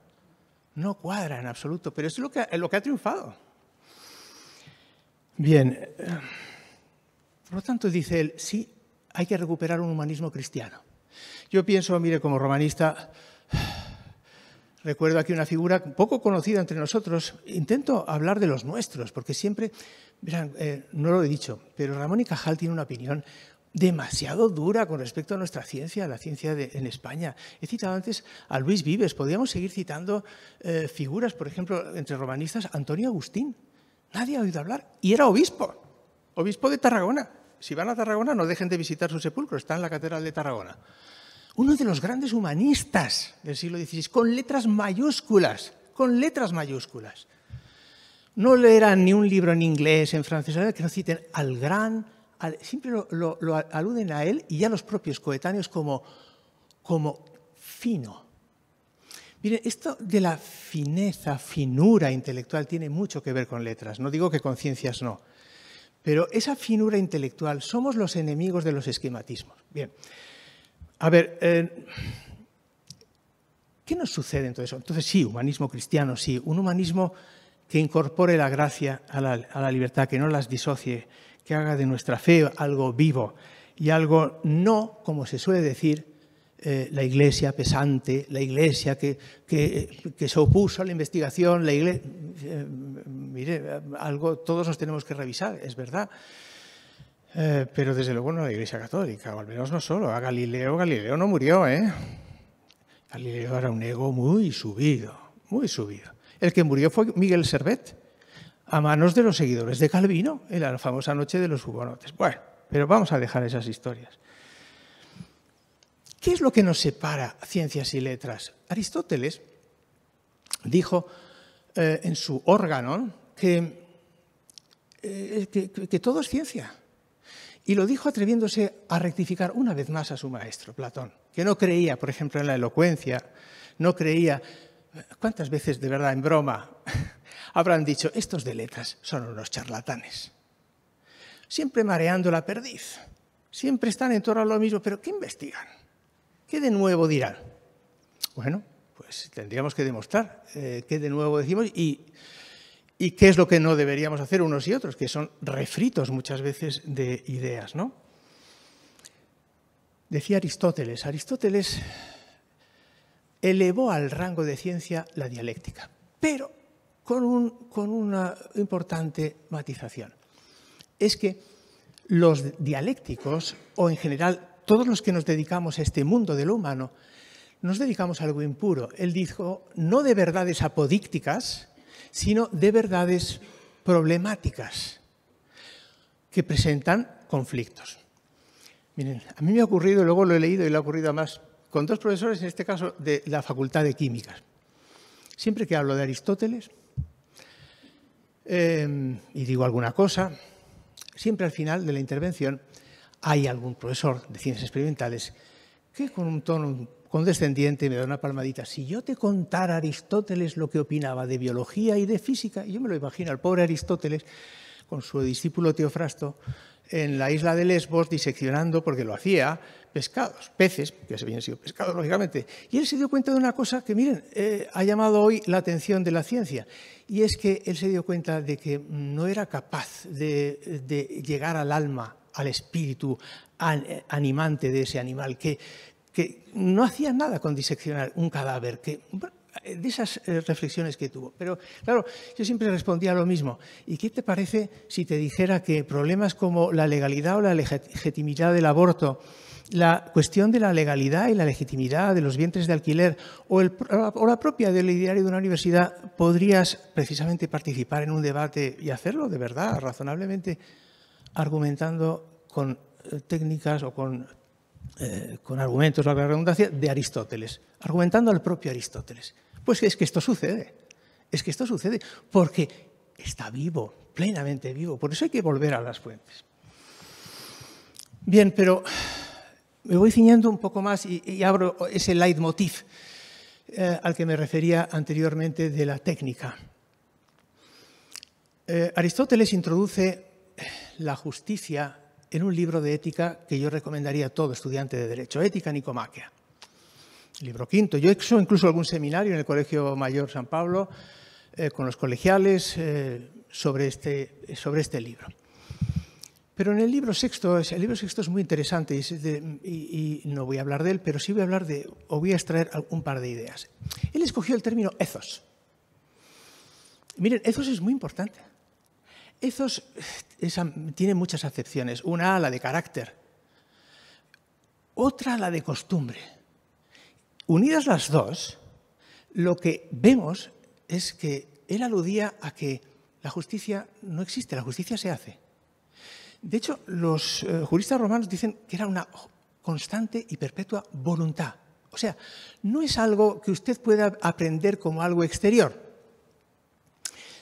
no cuadra en absoluto, pero es lo que, lo que ha triunfado. Bien, por lo tanto dice él, sí, hay que recuperar un humanismo cristiano. Yo pienso, mire, como romanista, recuerdo aquí una figura poco conocida entre nosotros, intento hablar de los nuestros, porque siempre, eh, no lo he dicho, pero Ramón y Cajal tiene una opinión demasiado dura con respecto a nuestra ciencia, la ciencia en España. He citado antes a Luis Vives, podríamos seguir citando eh, figuras, por ejemplo, entre romanistas, Antonio Agustín. Nadie ha oído hablar y era obispo, obispo de Tarragona. Si van a Tarragona, no dejen de visitar su sepulcro, está en la Catedral de Tarragona. Uno de los grandes humanistas del siglo XVI, con letras mayúsculas, con letras mayúsculas. No leerán ni un libro en inglés, en francés, que no citen al gran siempre lo, aluden a él y a los propios coetáneos como, como fino. Miren, esto de la fineza, finura intelectual tiene mucho que ver con letras. No digo que con ciencias no. Pero esa finura intelectual, somos los enemigos de los esquematismos. Bien, a ver, eh, ¿qué nos sucede en todo eso? Entonces sí, humanismo cristiano, sí, un humanismo que incorpore la gracia a la libertad, que no las disocie, que haga de nuestra fe algo vivo y algo no, como se suele decir, eh, la iglesia pesante, la iglesia que, se opuso a la investigación, la iglesia... Eh, mire, algo todos nos tenemos que revisar, es verdad. Eh, pero desde luego no la iglesia católica, o al menos no solo. A Galileo, Galileo no murió, ¿eh? Galileo era un ego muy subido, muy subido. El que murió fue Miguel Servet, a manos de los seguidores de Calvino en la famosa noche de los hugonotes. Bueno, pero vamos a dejar esas historias. ¿Qué es lo que nos separa ciencias y letras? Aristóteles dijo eh, en su órgano eh, que, que, que todo es ciencia. Y lo dijo atreviéndose a rectificar una vez más a su maestro, Platón, que no creía, por ejemplo, en la elocuencia, no creía, ¿cuántas veces de verdad en broma habrán dicho, estos de letras son unos charlatanes. Siempre mareando la perdiz, siempre están en torno a lo mismo, pero ¿qué investigan? ¿Qué de nuevo dirán? Bueno, pues tendríamos que demostrar eh, qué de nuevo decimos y, y qué es lo que no deberíamos hacer unos y otros, que son refritos muchas veces de ideas, ¿no? Decía Aristóteles, Aristóteles elevó al rango de ciencia la dialéctica, pero con, una importante matización. Es que los dialécticos, o en general todos los que nos dedicamos a este mundo de lo humano, nos dedicamos a algo impuro. Él dijo, no de verdades apodícticas, sino de verdades problemáticas que presentan conflictos. Miren, a mí me ha ocurrido, luego lo he leído y lo ha ocurrido más, con dos profesores, en este caso de la Facultad de Químicas. Siempre que hablo de Aristóteles, Em, y digo alguna cosa, siempre al final de la intervención hay algún profesor de ciencias experimentales que con un tono condescendiente me da una palmadita. Si yo te contara Aristóteles lo que opinaba de biología y de física, yo me lo imagino al pobre Aristóteles con su discípulo Teofrasto en la isla de Lesbos diseccionando, porque lo hacía, pescados, peces, que se habían sido pescados, lógicamente. Y él se dio cuenta de una cosa que, miren, eh, ha llamado hoy la atención de la ciencia, y es que él se dio cuenta de que no era capaz de, llegar al alma, al espíritu eh, animante de ese animal, que, que no hacía nada con diseccionar un cadáver, que de esas eh, reflexiones que tuvo. Pero claro, yo siempre respondía lo mismo. ¿Y qué te parece si te dijera que problemas como la legalidad o la legitimidad del aborto la cuestión de la legalidad y la legitimidad de los vientres de alquiler o, la propia del ideario de una universidad, podrías precisamente participar en un debate y hacerlo de verdad, razonablemente, argumentando con eh, técnicas o con, eh, con argumentos, la redundancia, de Aristóteles, argumentando al propio Aristóteles. Pues es que esto sucede, es que esto sucede porque está vivo, plenamente vivo, por eso hay que volver a las fuentes. Bien, pero me voy ciñendo un poco más y, abro ese leitmotiv eh, al que me refería anteriormente de la técnica. Eh, Aristóteles introduce la justicia en un libro de ética que yo recomendaría a todo estudiante de Derecho, Ética Nicomáquea, Libro quinto. Yo he hecho incluso algún seminario en el Colegio Mayor San Pablo eh, con los colegiales sobre este, sobre este libro. Pero en el libro sexto, el libro sexto es muy interesante y, no voy a hablar de él, pero sí voy a hablar de, o voy a extraer un par de ideas. Él escogió el término ethos. Miren, ethos es muy importante. Ethos eh, tiene muchas acepciones. Una, la de carácter. Otra, la de costumbre. Unidas las dos, lo que vemos es que él aludía a que la justicia no existe, la justicia se hace. De hecho, los eh, juristas romanos dicen que era una constante y perpetua voluntad. O sea, no es algo que usted pueda aprender como algo exterior,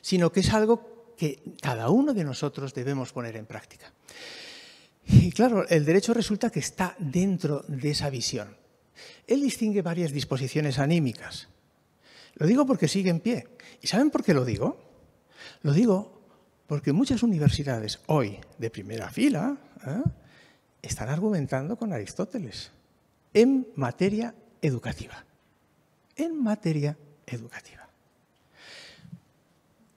sino que es algo que cada uno de nosotros debemos poner en práctica. Y claro, el derecho resulta que está dentro de esa visión. Él distingue varias disposiciones anímicas. Lo digo porque sigue en pie. ¿Y saben por qué lo digo? Lo digo porque muchas universidades hoy, de primera fila, ¿eh? están argumentando con Aristóteles en materia educativa. En materia educativa.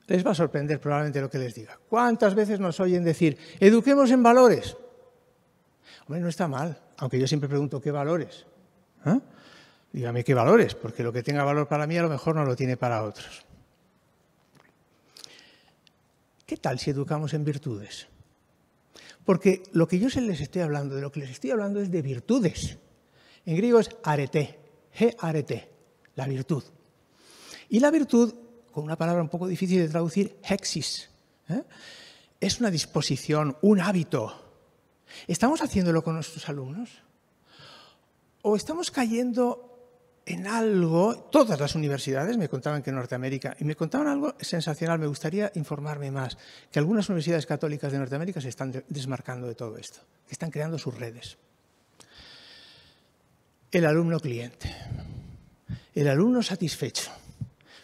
Les va a sorprender probablemente lo que les diga. ¿Cuántas veces nos oyen decir, eduquemos en valores? Hombre, no está mal, aunque yo siempre pregunto qué valores. ¿eh? Dígame qué valores, porque lo que tenga valor para mí a lo mejor no lo tiene para otros. ¿Qué tal si educamos en virtudes? Porque lo que yo se les estoy hablando, de lo que les estoy hablando es de virtudes. En griego es arete, he arete, la virtud. Y la virtud, con una palabra un poco difícil de traducir, hexis, ¿eh? es una disposición, un hábito. ¿Estamos haciéndolo con nuestros alumnos? ¿O estamos cayendo en algo, todas las universidades me contaban que en Norteamérica, y me contaban algo sensacional, me gustaría informarme más, que algunas universidades católicas de Norteamérica se están desmarcando de todo esto, están creando sus redes. El alumno cliente, el alumno satisfecho.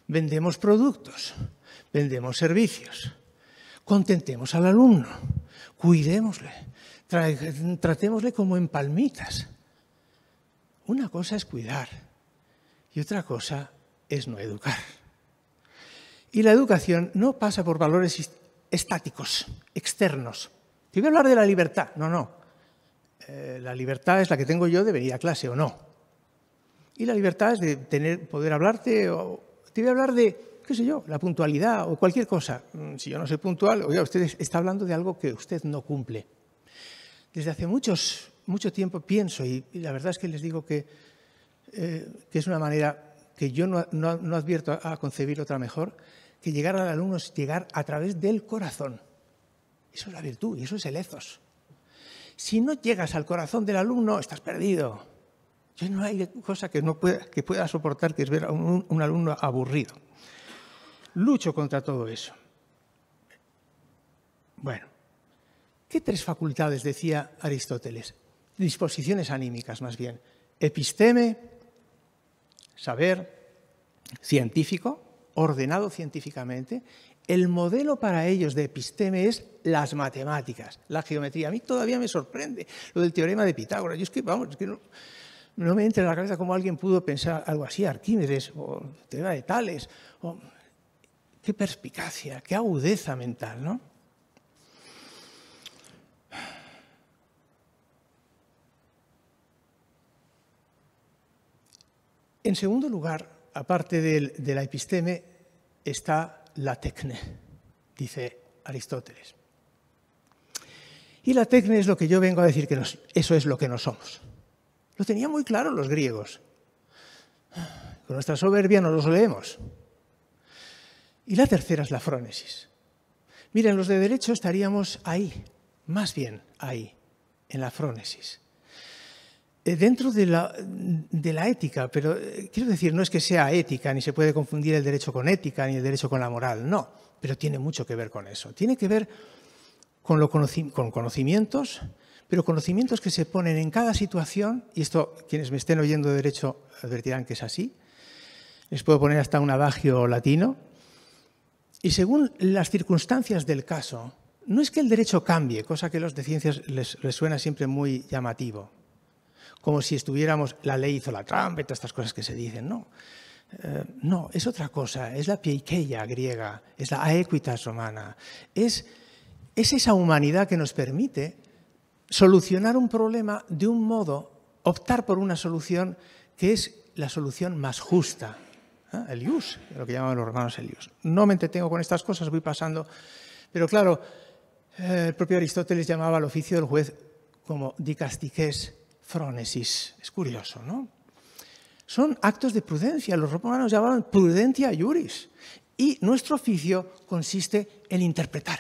Vendemos productos, vendemos servicios, contentemos al alumno, cuidémosle, tratémosle como en palmitas. Una cosa es cuidar, y otra cosa es no educar. Y la educación no pasa por valores estáticos, externos. Te voy a hablar de la libertad. No, no. Eh, la libertad es la que tengo yo de venir a clase o no. Y la libertad es de tener, poder hablarte o... Te voy a hablar de, qué sé yo, la puntualidad o cualquier cosa. Mm, si yo no soy puntual, oiga, usted está hablando de algo que usted no cumple. Desde hace muchos, mucho tiempo pienso y la verdad es que les digo que eh, que es una manera que yo no, advierto a concebir otra mejor, que llegar al alumno es llegar a través del corazón. Eso es la virtud y eso es el ethos. Si no llegas al corazón del alumno, estás perdido. Yo no hay cosa que, no pueda, que pueda soportar que es ver a un alumno aburrido. Lucho contra todo eso. Bueno, ¿qué tres facultades decía Aristóteles? Disposiciones anímicas, más bien. Episteme, saber científico, ordenado científicamente, el modelo para ellos de episteme es las matemáticas, la geometría. A mí todavía me sorprende lo del teorema de Pitágoras. Yo es que, vamos, es que no, me entra en la cabeza cómo alguien pudo pensar algo así, Arquímedes o teorema de Tales. qué perspicacia, qué agudeza mental, ¿no? En segundo lugar, aparte de la episteme, está la tecne, dice Aristóteles. Y la tecne es lo que yo vengo a decir que eso es lo que no somos. Lo tenían muy claro los griegos. Con nuestra soberbia no los leemos. Y la tercera es la frónesis. Miren, los de derecho estaríamos ahí, más bien ahí, en la frónesis. Eh, dentro de la, ética, pero eh, quiero decir, no es que sea ética, ni se puede confundir el derecho con ética, ni el derecho con la moral, no, pero tiene mucho que ver con eso. Tiene que ver con, con conocimientos, pero conocimientos que se ponen en cada situación, y esto quienes me estén oyendo de derecho advertirán que es así, les puedo poner hasta un adagio latino, y según las circunstancias del caso, no es que el derecho cambie, cosa que a los de ciencias les suena siempre muy llamativo, como si estuviéramos, la ley hizo la trampa todas estas cosas que se dicen, no. Eh, no, es otra cosa, es la pieikeia griega, es la aequitas romana, es, es esa humanidad que nos permite solucionar un problema de un modo, optar por una solución que es la solución más justa, ¿Eh? el lo que llaman los romanos el No me entretengo con estas cosas, voy pasando. Pero claro, eh, el propio Aristóteles llamaba al oficio del juez como dicastiques, Fronesis, Es curioso, ¿no? Son actos de prudencia. Los romanos llamaban prudencia juris Y nuestro oficio consiste en interpretar.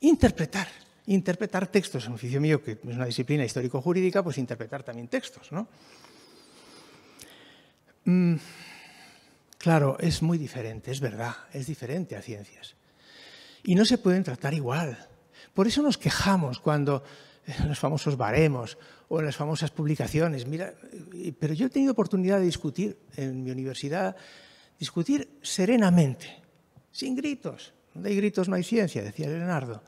Interpretar. Interpretar textos. un oficio mío que es una disciplina histórico-jurídica, pues interpretar también textos, ¿no? Mm, claro, es muy diferente, es verdad, es diferente a ciencias. Y no se pueden tratar igual. Por eso nos quejamos cuando en los famosos baremos o en las famosas publicaciones. Mira, pero yo he tenido oportunidad de discutir en mi universidad, discutir serenamente, sin gritos. Donde hay gritos no hay ciencia, decía Leonardo.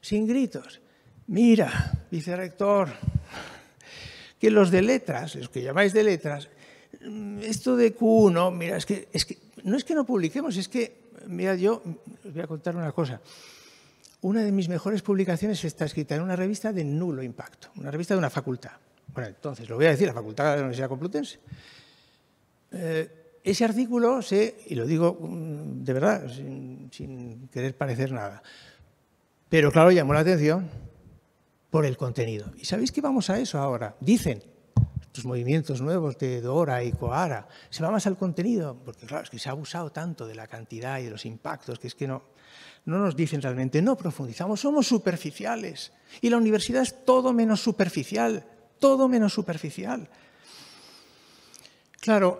Sin gritos. Mira, vicerrector que los de letras, los que llamáis de letras, mm, esto de Q1, mira, es que, no es que no publiquemos, es que, mira, yo os voy a contar una cosa. Una de mis mejores publicaciones está escrita en una revista de nulo impacto, una revista de una facultad. Bueno, entonces, lo voy a decir, la Facultad de la Universidad Complutense. Eh, ese artículo se, y lo digo mm, de verdad, sin, querer parecer nada, pero claro, llamó la atención por el contenido. ¿Y sabéis que vamos a eso ahora? Dicen estos movimientos nuevos de Dora y Coara, se va más al contenido, porque claro, es que se ha abusado tanto de la cantidad y de los impactos, que es que no no nos dicen realmente, no profundizamos, somos superficiales. Y la universidad es todo menos superficial, todo menos superficial. Claro,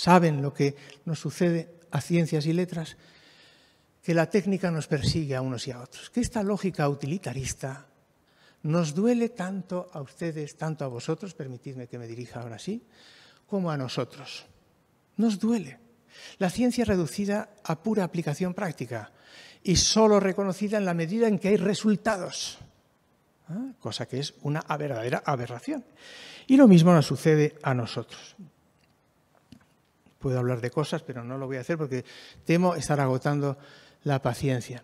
Saben lo que nos sucede a ciencias y letras, que la técnica nos persigue a unos y a otros, que esta lógica utilitarista nos duele tanto a ustedes, tanto a vosotros, permitidme que me dirija ahora sí, como a nosotros. Nos duele. La ciencia es reducida a pura aplicación práctica y solo reconocida en la medida en que hay resultados, ¿eh? cosa que es una verdadera aberración. Y lo mismo nos sucede a nosotros. Puedo hablar de cosas, pero no lo voy a hacer porque temo estar agotando la paciencia.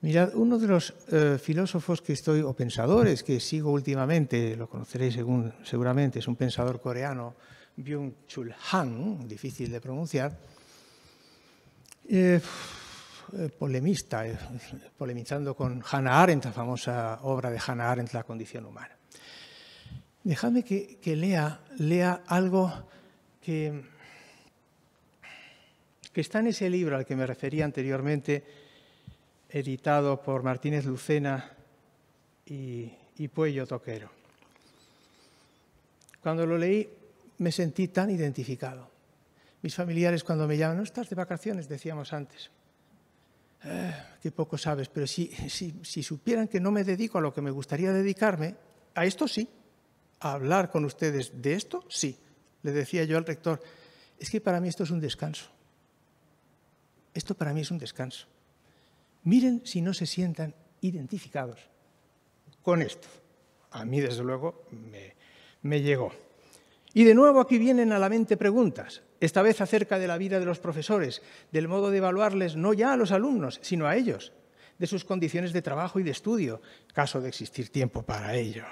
Mirad, uno de los eh, filósofos que estoy, o pensadores que sigo últimamente, lo conoceréis seguramente, es un pensador coreano, Byung-Chul Han, difícil de pronunciar, eh, eh, polemista, eh, polemizando con Hannah Arendt, la famosa obra de Hannah Arendt, La condición humana. Déjame que, lea, algo que, está en ese libro al que me refería anteriormente, editado por Martínez Lucena y, y Puello Toquero. Cuando lo leí me sentí tan identificado. Mis familiares cuando me llaman, ¿no estás de vacaciones? Decíamos antes. Ah, qué poco sabes, pero si, si, supieran que no me dedico a lo que me gustaría dedicarme, a esto sí, a hablar con ustedes de esto sí. Le decía yo al rector, es que para mí esto es un descanso. Esto para mí es un descanso. Miren si no se sientan identificados con esto. A mí, desde luego, me llegó. Y de nuevo aquí vienen a la mente preguntas esta vez acerca de la vida de los profesores, del modo de evaluarles no ya a los alumnos, sino a ellos, de sus condiciones de trabajo y de estudio, caso de existir tiempo para ello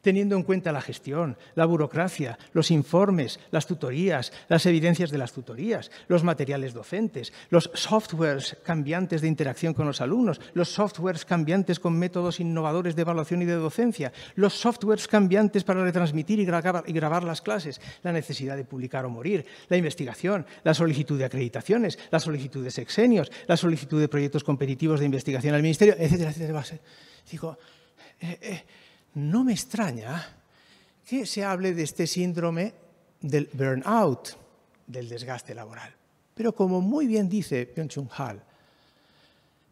teniendo en cuenta la gestión, la burocracia, los informes, las tutorías, las evidencias de las tutorías, los materiales docentes, los softwares cambiantes de interacción con los alumnos, los softwares cambiantes con métodos innovadores de evaluación y de docencia, los softwares cambiantes para retransmitir y grabar, las clases, la necesidad de publicar o morir, la investigación, la solicitud de acreditaciones, la solicitud de sexenios, la solicitud de proyectos competitivos de investigación al Ministerio, etcétera, etcétera. Digo, eh, eh, no me extraña que se hable de este síndrome del burnout, del desgaste laboral. Pero como muy bien dice Pyongchun Hall, Hal,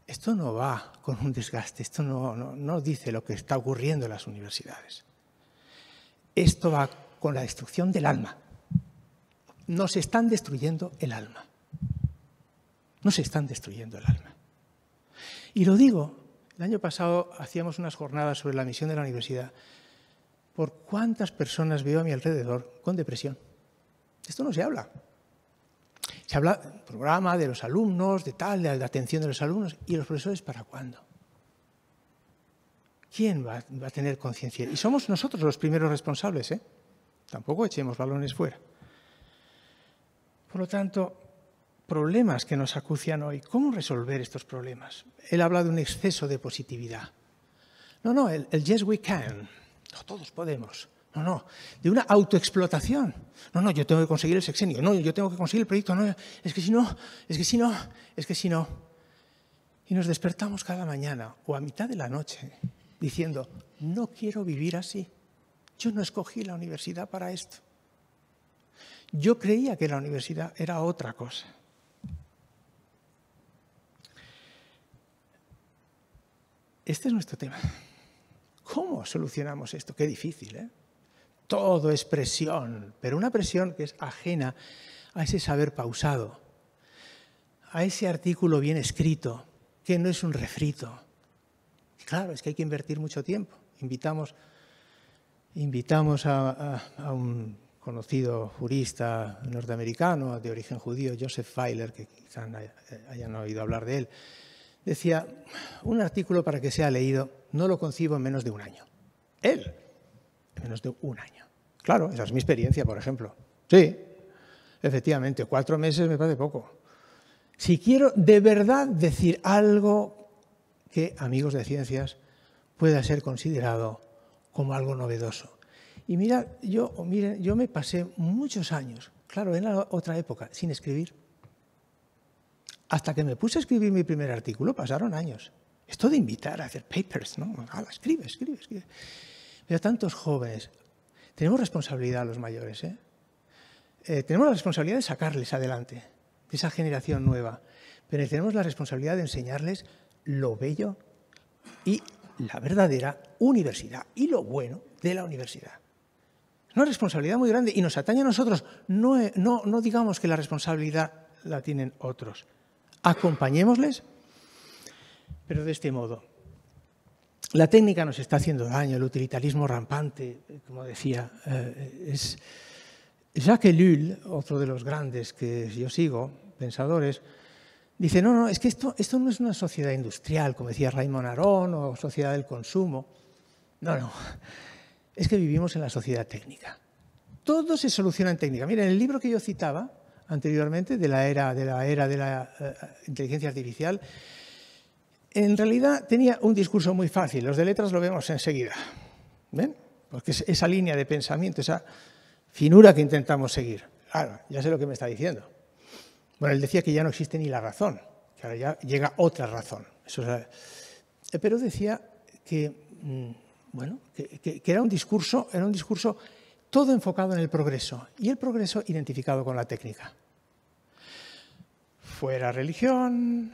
esto no va con un desgaste, esto no, no dice lo que está ocurriendo en las universidades. Esto va con la destrucción del alma. Nos están destruyendo el alma. Nos están destruyendo el alma. Y lo digo el año pasado hacíamos unas jornadas sobre la misión de la universidad. ¿Por cuántas personas veo a mi alrededor con depresión? Esto no se habla. Se habla del programa, de los alumnos, de tal, de la atención de los alumnos y los profesores para cuándo. ¿Quién va, va a tener conciencia? Y somos nosotros los primeros responsables, ¿eh? Tampoco echemos balones fuera. Por lo tanto, problemas que nos acucian hoy. ¿Cómo resolver estos problemas? Él habla de un exceso de positividad. No, no, el, yes we can. No todos podemos. No, no, de una autoexplotación. No, no, yo tengo que conseguir el sexenio. No, yo tengo que conseguir el proyecto. No, es que si no, es que si no, es que si no. Y nos despertamos cada mañana o a mitad de la noche diciendo, no quiero vivir así. Yo no escogí la universidad para esto. Yo creía que la universidad era otra cosa. Este es nuestro tema. ¿Cómo solucionamos esto? Qué difícil, ¿eh? Todo es presión, pero una presión que es ajena a ese saber pausado, a ese artículo bien escrito, que no es un refrito. Claro, es que hay que invertir mucho tiempo. Invitamos, invitamos a, un conocido jurista norteamericano de origen judío, Joseph Feiler, que quizás eh, hayan oído hablar de él, decía, un artículo para que sea leído no lo concibo en menos de un año. Él, en menos de un año. Claro, esa es mi experiencia, por ejemplo. Sí, efectivamente, cuatro meses me parece poco. Si quiero de verdad decir algo que, amigos de ciencias, pueda ser considerado como algo novedoso. Y mira, yo, miren, yo me pasé muchos años, claro, en la otra época, sin escribir. Hasta que me puse a escribir mi primer artículo pasaron años. Esto de invitar a hacer papers, ¿no? Ala, escribe, escribe, escribe. Veo tantos jóvenes. Tenemos responsabilidad los mayores, ¿eh? ¿eh? Tenemos la responsabilidad de sacarles adelante, de esa generación nueva. Pero tenemos la responsabilidad de enseñarles lo bello y la verdadera universidad y lo bueno de la universidad. Es una responsabilidad muy grande y nos atañe a nosotros. No, eh, no, no digamos que la responsabilidad la tienen otros acompañémosles, pero de este modo. La técnica nos está haciendo daño, el utilitarismo rampante, como decía, eh, es... Jacques Ellul, otro de los grandes que yo sigo, pensadores, dice, no, no, es que esto, esto no es una sociedad industrial, como decía Raymond Aron, o sociedad del consumo. No, no, es que vivimos en la sociedad técnica. Todo se soluciona en técnica. Miren, el libro que yo citaba, anteriormente, de la era de la, era de la eh, inteligencia artificial, en realidad tenía un discurso muy fácil. Los de letras lo vemos enseguida. ¿Ven? Porque es esa línea de pensamiento, esa finura que intentamos seguir. Claro, ya sé lo que me está diciendo. Bueno, él decía que ya no existe ni la razón, que ahora ya llega otra razón. Eh, pero decía que, mm, bueno, que era un discurso, era un discurso todo enfocado en el progreso y el progreso identificado con la técnica. Fuera religión,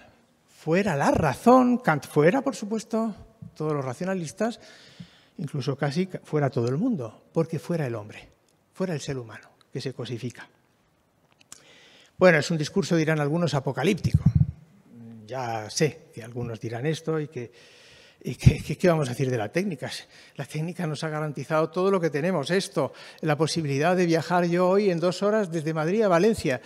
fuera la razón, Kant fuera, por supuesto, todos los racionalistas, incluso casi fuera todo el mundo, porque fuera el hombre, fuera el ser humano que se cosifica. Bueno, es un discurso, dirán algunos, apocalíptico. Ya sé que algunos dirán esto y que ¿Y qué, vamos a decir de la técnica? La técnica nos ha garantizado todo lo que tenemos, esto, la posibilidad de viajar yo hoy en dos horas desde Madrid a Valencia.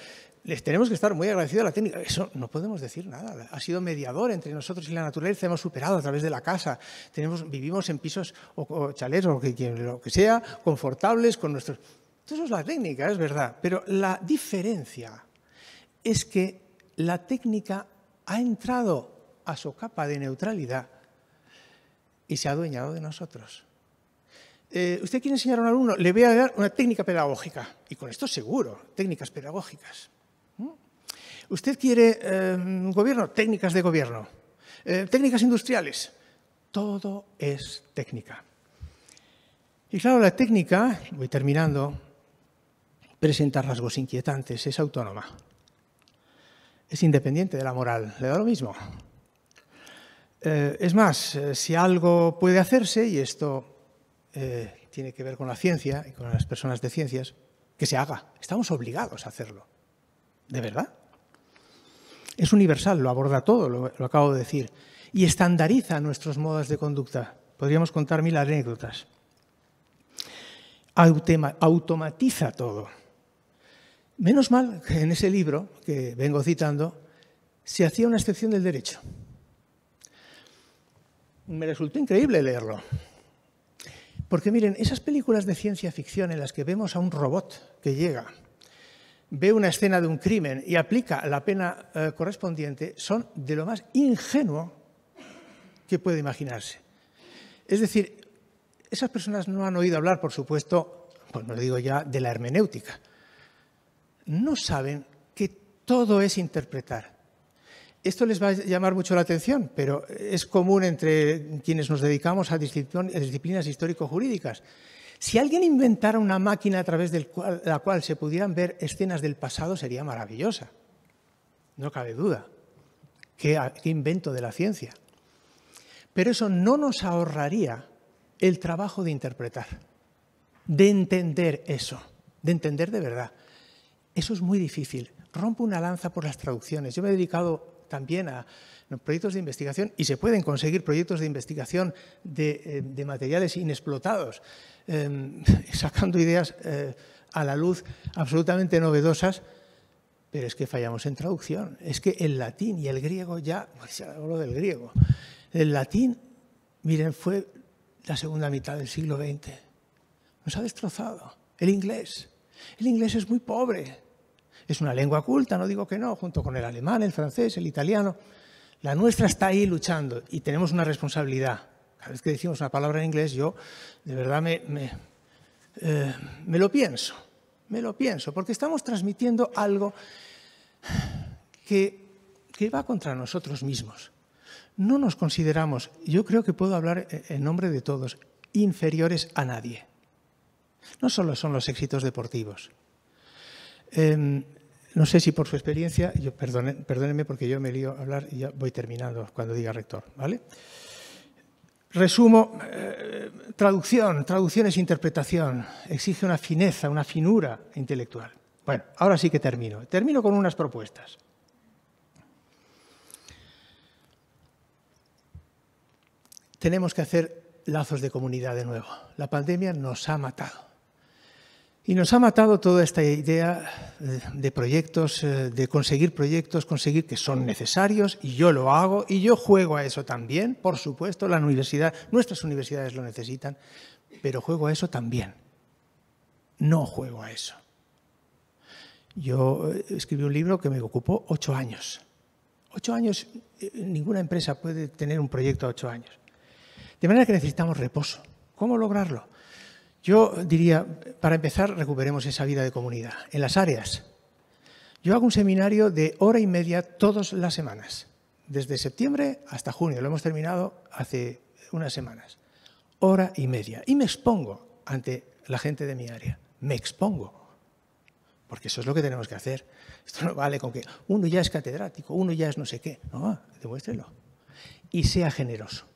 Les tenemos que estar muy agradecidos a la técnica. Eso no podemos decir nada. Ha sido mediador entre nosotros y la naturaleza. Hemos superado a través de la casa. Tenemos, vivimos en pisos o, o o lo que, lo que sea, confortables con nuestros... Eso es la técnica, es verdad. Pero la diferencia es que la técnica ha entrado a su capa de neutralidad y se ha adueñado de nosotros. Eh, usted quiere enseñar a un alumno, le voy a dar una técnica pedagógica, y con esto seguro, técnicas pedagógicas. ¿Mm? Usted quiere eh, gobierno, técnicas de gobierno, eh, técnicas industriales, todo es técnica. Y claro, la técnica, voy terminando, presenta rasgos inquietantes, es autónoma, es independiente de la moral, le da lo mismo. Eh, es más, eh, si algo puede hacerse, y esto eh, tiene que ver con la ciencia y con las personas de ciencias, que se haga. Estamos obligados a hacerlo. ¿De verdad? Es universal, lo aborda todo, lo, acabo de decir, y estandariza nuestros modos de conducta. Podríamos contar mil anécdotas. automatiza todo. Menos mal que en ese libro que vengo citando se hacía una excepción del derecho me resultó increíble leerlo. Porque miren, esas películas de ciencia ficción en las que vemos a un robot que llega, ve una escena de un crimen y aplica la pena eh, correspondiente, son de lo más ingenuo que puede imaginarse. Es decir, esas personas no han oído hablar, por supuesto, pues no lo digo ya, de la hermenéutica. No saben que todo es interpretar, esto les va a llamar mucho la atención, pero es común entre quienes nos dedicamos a disciplinas histórico-jurídicas. Si alguien inventara una máquina a través de la cual se pudieran ver escenas del pasado, sería maravillosa. No cabe duda. Qué, invento de la ciencia. Pero eso no nos ahorraría el trabajo de interpretar, de entender eso, de entender de verdad. Eso es muy difícil. Rompo una lanza por las traducciones. Yo me he dedicado también a proyectos de investigación y se pueden conseguir proyectos de investigación de, eh, materiales inexplotados, em, [laughs] sacando ideas eh, a la luz absolutamente novedosas, pero es que fallamos en traducción. Es que el latín y el griego ya, ya hablo del griego, el latín, miren, fue la segunda mitad del siglo XX. Nos ha destrozado. El inglés. El inglés es muy pobre es una lengua culta, no digo que no, junto con el alemán, el francés, el italiano. La nuestra está ahí luchando y tenemos una responsabilidad. Cada vez que decimos una palabra en inglés, yo de verdad me, eh, lo pienso, me lo pienso, porque estamos transmitiendo algo que, va contra nosotros mismos. No nos consideramos, yo creo que puedo hablar en nombre de todos, inferiores a nadie. No solo son los éxitos deportivos. Em, no sé si por su experiencia, yo, perdónenme porque yo me lío a hablar y ya voy terminando cuando diga rector, ¿vale? Resumo, eh, traducción, traducción es interpretación, exige una fineza, una finura intelectual. Bueno, ahora sí que termino. Termino con unas propuestas. Tenemos que hacer lazos de comunidad de nuevo. La pandemia nos ha matado y nos ha matado toda esta idea eh, de proyectos, eh, de conseguir proyectos, conseguir que son necesarios, y yo lo hago, y yo juego a eso también, por supuesto, la universidad, nuestras universidades lo necesitan, pero juego a eso también. No juego a eso. Yo eh, escribí un libro que me ocupó ocho años. Ocho años, ninguna empresa puede tener un proyecto a ocho años. De manera que necesitamos reposo. ¿Cómo lograrlo? Yo diría, para empezar, recuperemos esa vida de comunidad en las áreas. Yo hago un seminario de hora y media todas las semanas, desde septiembre hasta junio. Lo hemos terminado hace unas semanas. Hora y media. Y me expongo ante la gente de mi área. Me expongo. Porque eso es lo que tenemos que hacer. Esto no vale con que uno ya es catedrático, uno ya es no sé qué. No, Y sea generoso.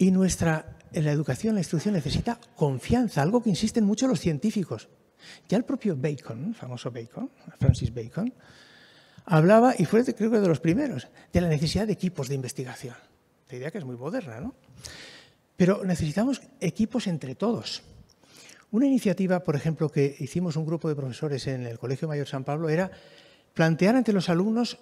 Y nuestra, la educación, la instrucción necesita confianza, algo que insisten mucho los científicos. Ya el propio Bacon, famoso Bacon, Francis Bacon, hablaba, y fue creo que de los primeros, de la necesidad de equipos de investigación. La idea que es muy moderna, ¿no? Pero necesitamos equipos entre todos. Una iniciativa, por ejemplo, que hicimos un grupo de profesores en el Colegio Mayor San Pablo era plantear ante los alumnos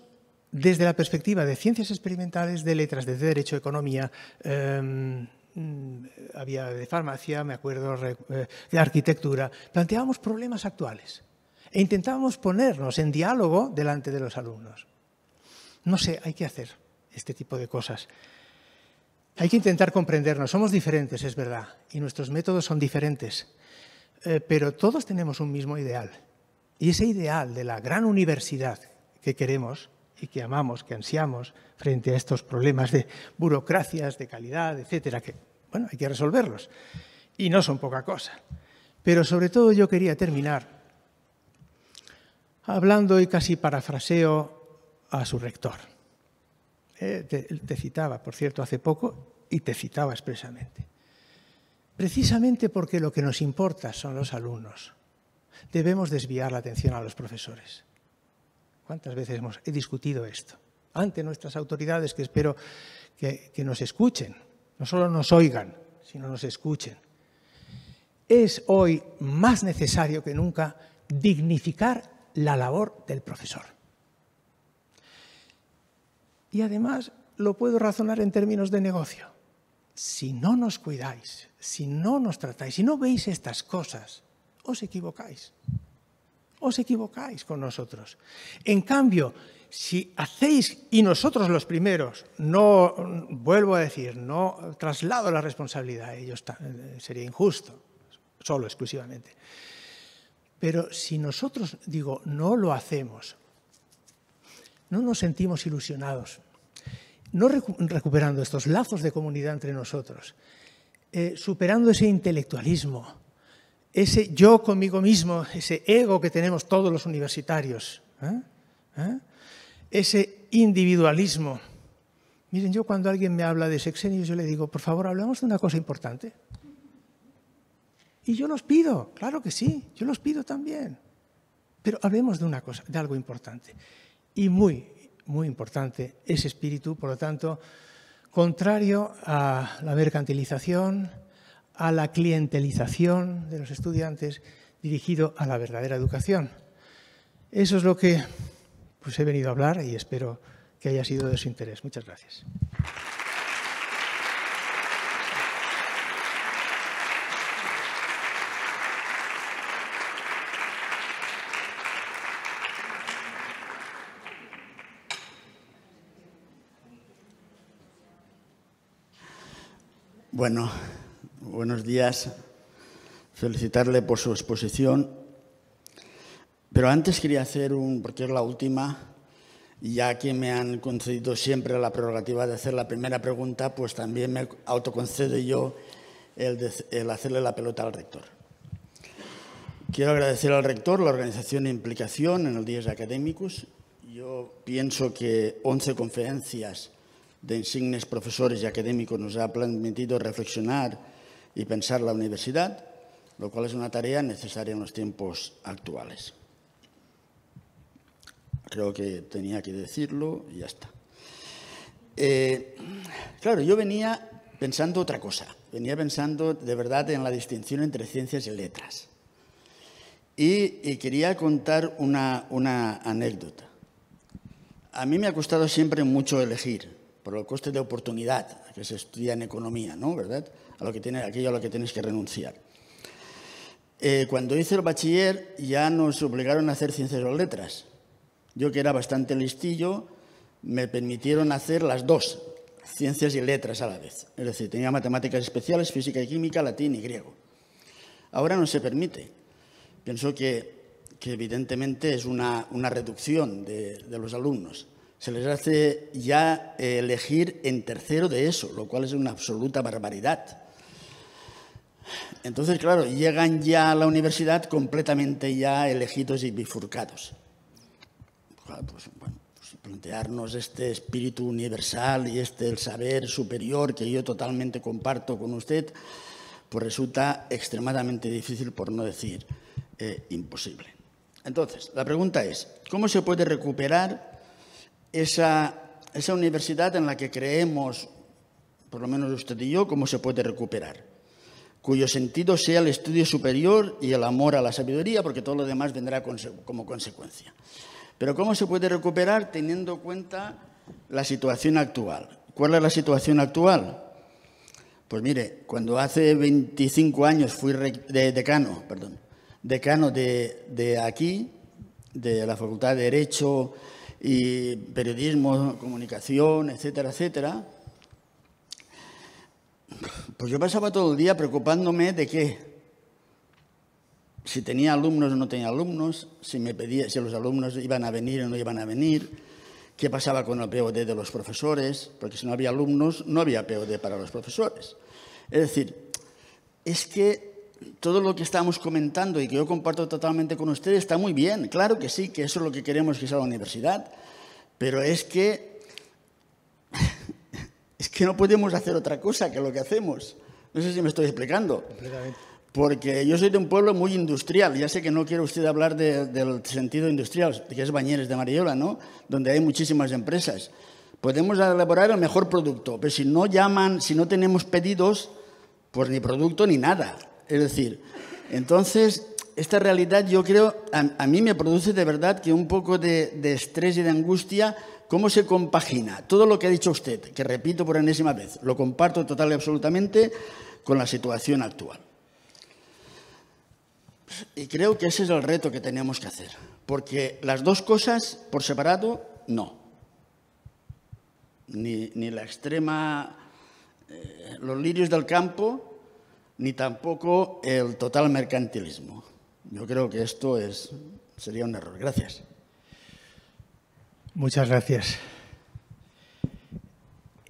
desde la perspectiva de ciencias experimentales, de letras, de derecho, economía, eh, mm, había de farmacia, me acuerdo, eh, de arquitectura, planteábamos problemas actuales e intentábamos ponernos en diálogo delante de los alumnos. No sé, hay que hacer este tipo de cosas. Hay que intentar comprendernos. Somos diferentes, es verdad, y nuestros métodos son diferentes, eh, pero todos tenemos un mismo ideal. Y ese ideal de la gran universidad que queremos y que amamos, que ansiamos frente a estos problemas de burocracias, de calidad, etcétera, que, bueno, hay que resolverlos. Y no son poca cosa. Pero sobre todo yo quería terminar hablando y casi parafraseo a su rector. Eh, te citaba, por cierto, hace poco y te citaba expresamente. Precisamente porque lo que nos importa son los alumnos, debemos desviar la atención a los profesores. ¿Cuántas veces hemos, he discutido esto? Ante nuestras autoridades, que espero que, que nos escuchen, no solo nos oigan, sino nos escuchen. Es hoy más necesario que nunca dignificar la labor del profesor. Y además lo puedo razonar en términos de negocio. Si no nos cuidáis, si no nos tratáis, si no veis estas cosas, os equivocáis os equivocáis con nosotros. En cambio, si hacéis, y nosotros los primeros, no, vuelvo a decir, no traslado la responsabilidad a ellos, eh, sería injusto, solo, exclusivamente. Pero si nosotros, digo, no lo hacemos, no nos sentimos ilusionados, no recuperando estos lazos de comunidad entre nosotros, eh, superando ese intelectualismo, ese yo conmigo mismo, ese ego que tenemos todos los universitarios, ¿eh? ¿Eh? ese individualismo. Miren, yo cuando alguien me habla de sexenio, yo le digo, por favor, hablemos de una cosa importante. Y yo los pido, claro que sí, yo los pido también. Pero hablemos de una cosa, de algo importante. Y muy, muy importante ese espíritu, por lo tanto, contrario a la mercantilización, a la clientelización de los estudiantes, dirigido a la verdadera educación. Eso es lo que pues, he venido a hablar y espero que haya sido de su interés. Muchas gracias. Bueno, Buenos días. Felicitarle por su exposición. Pero antes quería hacer un, porque es la última, ya que me han concedido siempre la prerrogativa de hacer la primera pregunta, pues también me autoconcedo yo el, hacerle la pelota al rector. Quiero agradecer al rector la organización e implicación en el Días Académicos. Yo pienso que 11 conferencias de insignes profesores y académicos nos ha permitido reflexionar y pensar la universidad, lo cual es una tarea necesaria en los tiempos actuales. Creo que tenía que decirlo y ya está. Eh, claro, yo venía pensando otra cosa. Venía pensando de verdad en la distinción entre ciencias y letras. Y, quería contar una, una, anécdota. A mí me ha costado siempre mucho elegir, por el coste de oportunidad que se estudia en economía, ¿no? ¿Verdad? que tiene, aquello a lo que tienes que renunciar. Eh, cuando hice el bachiller ya nos obligaron a hacer ciencias o letras. Yo que era bastante listillo, me permitieron hacer las dos, ciencias y letras a la vez. Es decir, tenía matemáticas especiales, física y química, latín y griego. Ahora no se permite. Pienso que, evidentemente es una, reducción de, los alumnos. Se les hace ya eh, elegir en tercero de eso, lo cual es una absoluta barbaridad. Entonces, claro, llegan ya a la universidad completamente ya elegidos y bifurcados. Pues, pues, plantearnos este espíritu universal y este saber superior que yo totalmente comparto con usted, pues resulta extremadamente difícil, por no decir eh, imposible. Entonces, la pregunta es, ¿cómo se puede recuperar esa universidad en la que creemos, por lo menos usted y yo, cómo se puede recuperar? cuyo sentido sea el estudio superior y el amor a la sabiduría, porque todo lo demás vendrá como consecuencia. Pero ¿cómo se puede recuperar teniendo en cuenta la situación actual? ¿Cuál es la situación actual? Pues mire, cuando hace 25 años fui decano, perdón, decano de, de aquí, de la Facultad de Derecho y Periodismo, Comunicación, etcétera, etcétera, pues yo pasaba todo el día preocupándome de qué. Si tenía alumnos o no tenía alumnos, si, me pedía, si los alumnos iban a venir o no iban a venir, qué pasaba con el POD de los profesores, porque si no había alumnos, no había POD para los profesores. Es decir, es que todo lo que estamos comentando y que yo comparto totalmente con ustedes está muy bien, claro que sí, que eso es lo que queremos que sea la universidad, pero es que es que no podemos hacer otra cosa que lo que hacemos. No sé si me estoy explicando. Porque yo soy de un pueblo muy industrial. Ya sé que no quiere usted hablar del sentido industrial, que es Bañeres de Mariola, ¿no? Donde hay muchísimas empresas. Podemos elaborar el mejor producto, pero si no llaman, si no tenemos pedidos, pues ni producto ni nada. Es decir, entonces, esta realidad yo creo, a, mí me produce de verdad que un poco de estrés y de angustia ¿Cómo se compagina todo lo que ha dicho usted, que repito por enésima vez, lo comparto total y absolutamente con la situación actual? Y creo que ese es el reto que tenemos que hacer, porque las dos cosas por separado, no. Ni, la extrema, eh, los lirios del campo, ni tampoco el total mercantilismo. Yo creo que esto es, sería un error. Gracias. Muchas gracias.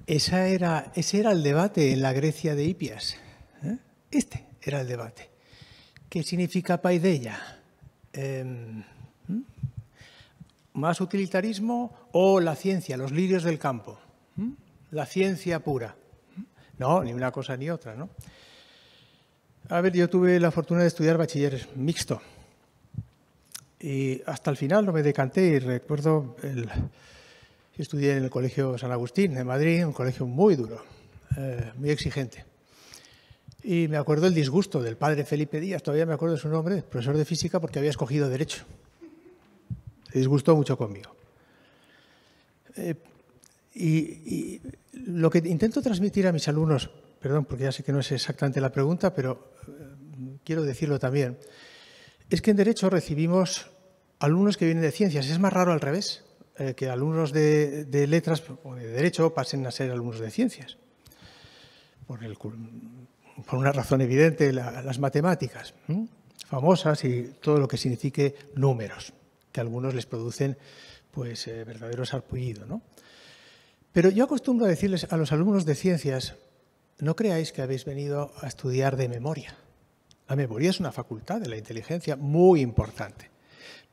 Esa era, ese era el debate en la Grecia de Ipias. ¿eh? Este era el debate. ¿Qué significa paideia? Em, ¿Más utilitarismo o la ciencia, los lirios del campo? La ciencia pura. No, ni una cosa ni otra, A ver, yo tuve la fortuna de estudiar bachiller mixto. Y hasta el final no me decanté y recuerdo, el, estudié en el Colegio San Agustín de Madrid, un colegio muy duro, eh, muy exigente. Y me acuerdo el disgusto del padre Felipe Díaz, todavía me acuerdo de su nombre, profesor de física, porque había escogido derecho. Se disgustó mucho conmigo. Eh, y lo que intento transmitir a mis alumnos, perdón, porque ya sé que no es exactamente la pregunta, pero eh, quiero decirlo también, es que en Derecho recibimos alumnos que vienen de ciencias. Es más raro al revés, eh, que alumnos de, letras o de Derecho pasen a ser alumnos de ciencias. Por, una razón evidente, las matemáticas, famosas y todo lo que signifique números, que a algunos les producen pues, eh, verdaderos Pero yo acostumbro a decirles a los alumnos de ciencias, no creáis que habéis venido a estudiar de memoria. La memoria es una facultad de la inteligencia muy importante.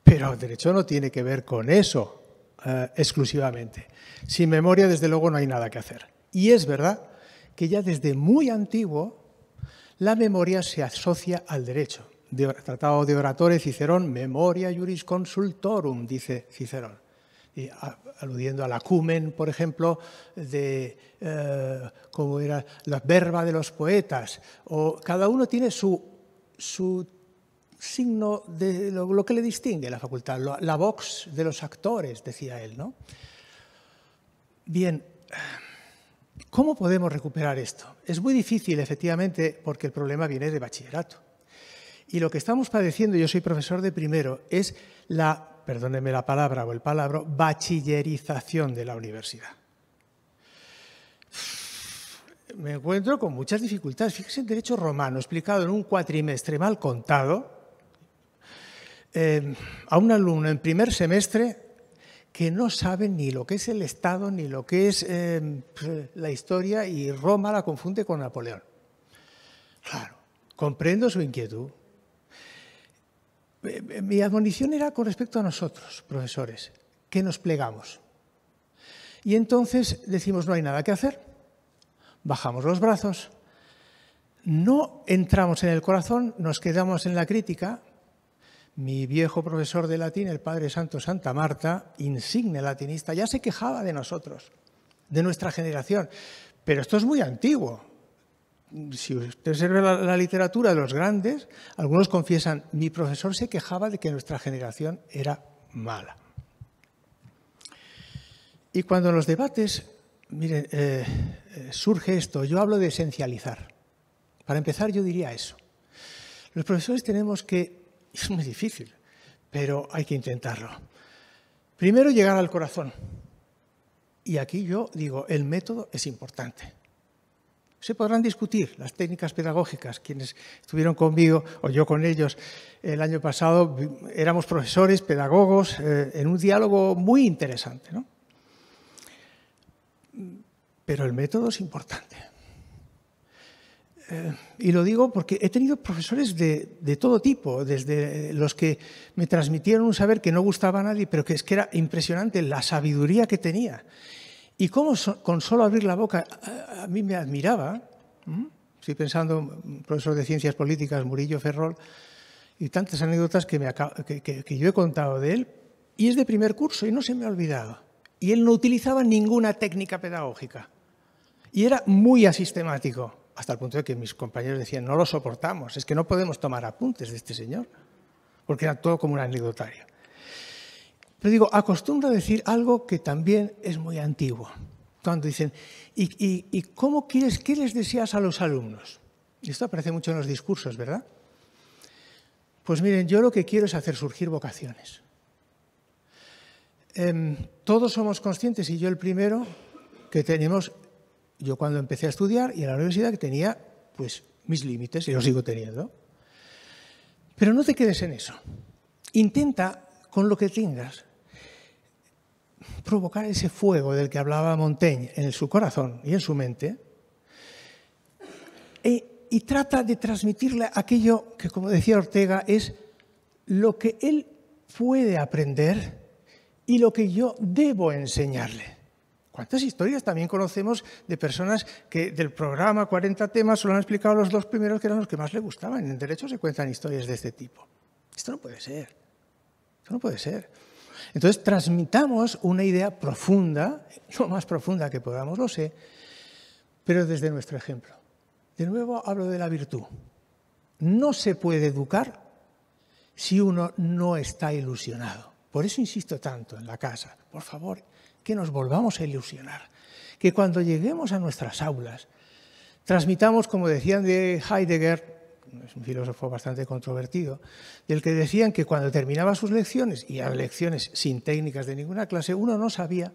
Pero el derecho no tiene que ver con eso eh, exclusivamente. Sin memoria, desde luego, no hay nada que hacer. Y es verdad que ya desde muy antiguo la memoria se asocia al derecho. tratado de Oratore Cicerón, memoria juris consultorum, dice Cicerón. Y a, aludiendo al acumen, por ejemplo, de eh, era la verba de los poetas, o cada uno tiene su su signo de lo, que le distingue a la facultad, la vox de los actores, decía él. ¿no? Bien, ¿cómo podemos recuperar esto? Es muy difícil, efectivamente, porque el problema viene de bachillerato. Y lo que estamos padeciendo, yo soy profesor de primero, es la, perdónenme la palabra o el palabra, bachillerización de la universidad me encuentro con muchas dificultades. Fíjese en derecho romano, explicado en un cuatrimestre mal contado, eh, a un alumno en primer semestre que no sabe ni lo que es el Estado, ni lo que es eh, la historia, y Roma la confunde con Napoleón. Claro, comprendo su inquietud. Eh, mi admonición era con respecto a nosotros, profesores, que nos plegamos. Y entonces decimos, no hay nada que hacer bajamos los brazos, no entramos en el corazón, nos quedamos en la crítica. Mi viejo profesor de latín, el padre Santo Santa Marta, insigne latinista, ya se quejaba de nosotros, de nuestra generación. Pero esto es muy antiguo. Si usted se la, la literatura de los grandes, algunos confiesan, mi profesor se quejaba de que nuestra generación era mala. Y cuando en los debates Miren, eh, surge esto. Yo hablo de esencializar. Para empezar, yo diría eso. Los profesores tenemos que, [laughs] es muy difícil, pero hay que intentarlo. Primero, llegar al corazón. Y aquí yo digo, el método es importante. Se podrán discutir las técnicas pedagógicas. Quienes estuvieron conmigo o yo con ellos el año pasado éramos profesores, pedagogos, eh, en un diálogo muy interesante. ¿no? Pero el método es importante. Eh, y lo digo porque he tenido profesores de, todo tipo, desde los que me transmitieron un saber que no gustaba a nadie, pero que es que era impresionante la sabiduría que tenía. Y cómo con solo abrir la boca a, mí me admiraba. Estoy pensando, profesor de ciencias políticas, Murillo Ferrol, y tantas anécdotas que, que yo he contado de él, y es de primer curso y no se me ha olvidado. Y él no utilizaba ninguna técnica pedagógica. Y era muy asistemático, hasta el punto de que mis compañeros decían, no lo soportamos, es que no podemos tomar apuntes de este señor, porque era todo como un anecdotario. Pero digo, acostumbra decir algo que también es muy antiguo. Cuando dicen, ¿y, cómo quieres, qué les deseas a los alumnos? Y esto aparece mucho en los discursos, ¿verdad? Pues miren, yo lo que quiero es hacer surgir vocaciones. Em, todos somos conscientes, y yo el primero, que tenemos yo cuando empecé a estudiar y en la universidad que tenía pues mis límites y los sigo teniendo. Pero no te quedes en eso. Intenta con lo que tengas provocar ese fuego del que hablaba Montaigne en su corazón y en su mente e, y trata de transmitirle aquello que, como decía Ortega, es lo que él puede aprender y lo que yo debo enseñarle. ¿Cuántas historias también conocemos de personas que del programa 40 temas solo han explicado los dos primeros que eran los que más le gustaban? En derecho se cuentan historias de este tipo. Esto no puede ser. Esto no puede ser. Entonces, transmitamos una idea profunda, [laughs] lo más profunda que podamos, lo sé, pero desde nuestro ejemplo. De nuevo hablo de la virtud. No se puede educar si uno no está ilusionado. Por eso insisto tanto en la casa. Por favor, que nos volvamos a ilusionar, que cuando lleguemos a nuestras aulas transmitamos, como decían de Heidegger, es un filósofo bastante controvertido, del que decían que cuando terminaba sus lecciones, y a lecciones sin técnicas de ninguna clase, uno no sabía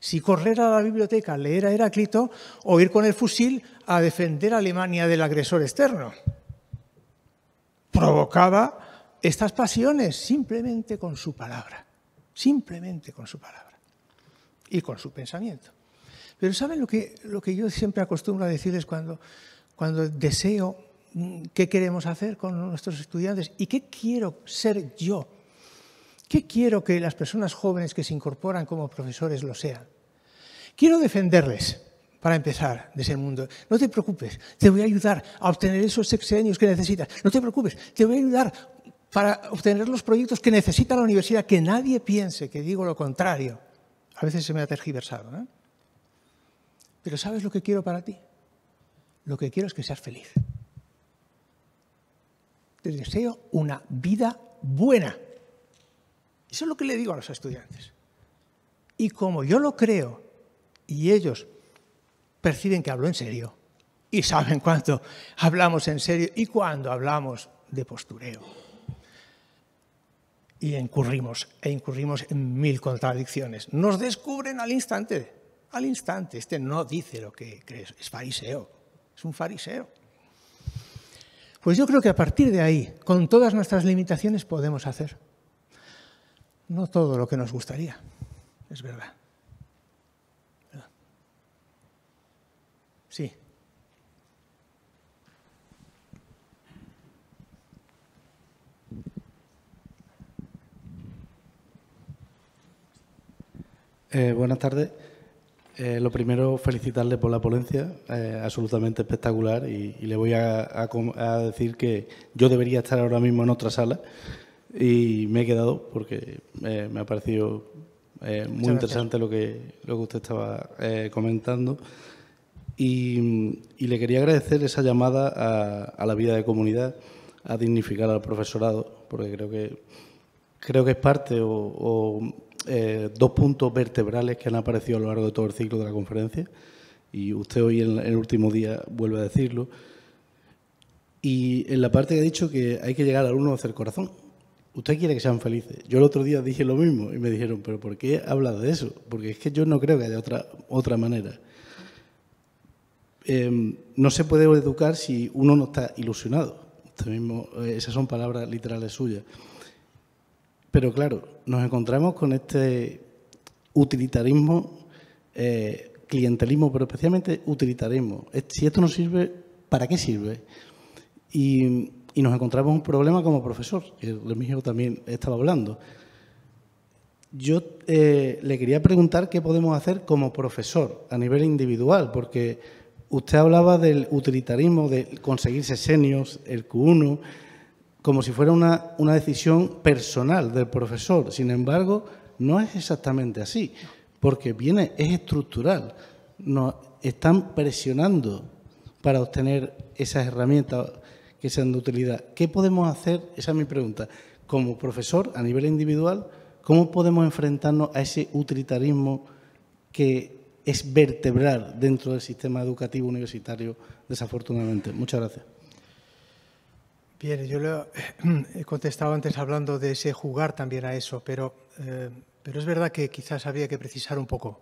si correr a la biblioteca a leer a Heráclito o ir con el fusil a defender a Alemania del agresor externo. Provocaba estas pasiones simplemente con su palabra, simplemente con su palabra y con su pensamiento. Pero ¿saben lo que, lo que yo siempre acostumbro a decirles cuando, cuando deseo mm, qué queremos hacer con nuestros estudiantes y qué quiero ser yo? ¿Qué quiero que las personas jóvenes que se incorporan como profesores lo sean? Quiero defenderles, para empezar, de ese mundo. No te preocupes, te voy a ayudar a obtener esos sexenios que necesitas. No te preocupes, te voy a ayudar para obtener los proyectos que necesita la universidad, que nadie piense que digo lo contrario. A veces se me ha tergiversado. ¿no? ¿eh? Pero ¿sabes lo que quiero para ti? Lo que quiero es que seas feliz. Te deseo una vida buena. Eso es lo que le digo a los estudiantes. Y como yo lo creo y ellos perciben que hablo en serio y saben cuánto hablamos en serio y cuándo hablamos de postureo y incurrimos, e incurrimos en mil contradicciones. Nos descubren al instante, al instante. Este no dice lo que crees, es fariseo, es un fariseo. Pues yo creo que a partir de ahí, con todas nuestras limitaciones, podemos hacer. No todo lo que nos gustaría, es verdad. Eh, buenas tardes. Eh, lo primero, felicitarle por la ponencia, eh, absolutamente espectacular, y, le voy a, decir que yo debería estar ahora mismo en otra sala y me he quedado porque me ha parecido muy interesante lo que, que usted estaba comentando. Y, le quería agradecer esa llamada a, la vida de comunidad, a dignificar al profesorado, porque creo que creo que es parte o, eh, dos puntos vertebrales que han aparecido a lo largo de todo el ciclo de la conferencia, y usted hoy en el último día vuelve a decirlo, y en la parte que ha dicho que hay que llegar al uno hacia el corazón. Usted quiere que sean felices. Yo el otro día dije lo mismo y me dijeron, pero ¿por qué habla de eso? Porque es que yo no creo que haya otra, otra manera. Em, no se puede educar si uno no está ilusionado. mismo, eh, esas son palabras literales suyas. Pero claro, nos encontramos con este utilitarismo, eh, clientelismo, pero especialmente utilitarismo. Si esto no sirve, ¿para qué sirve? Y, nos encontramos un problema como profesor, que mismo también estaba hablando. Yo eh, le quería preguntar qué podemos hacer como profesor a nivel individual, porque usted hablaba del utilitarismo, de conseguirse senios, el Q1, como si fuera una, una decisión personal del profesor. Sin embargo, no es exactamente así, porque viene, es estructural. Nos están presionando para obtener esas herramientas que sean de utilidad. ¿Qué podemos hacer? Esa es mi pregunta. Como profesor, a nivel individual, ¿cómo podemos enfrentarnos a ese utilitarismo que es vertebral dentro del sistema educativo universitario, desafortunadamente? Muchas gracias. Bien, yo lo [clears throat] he contestado antes hablando de ese jugar también a eso, pero, eh, pero es verdad que quizás habría que precisar un poco,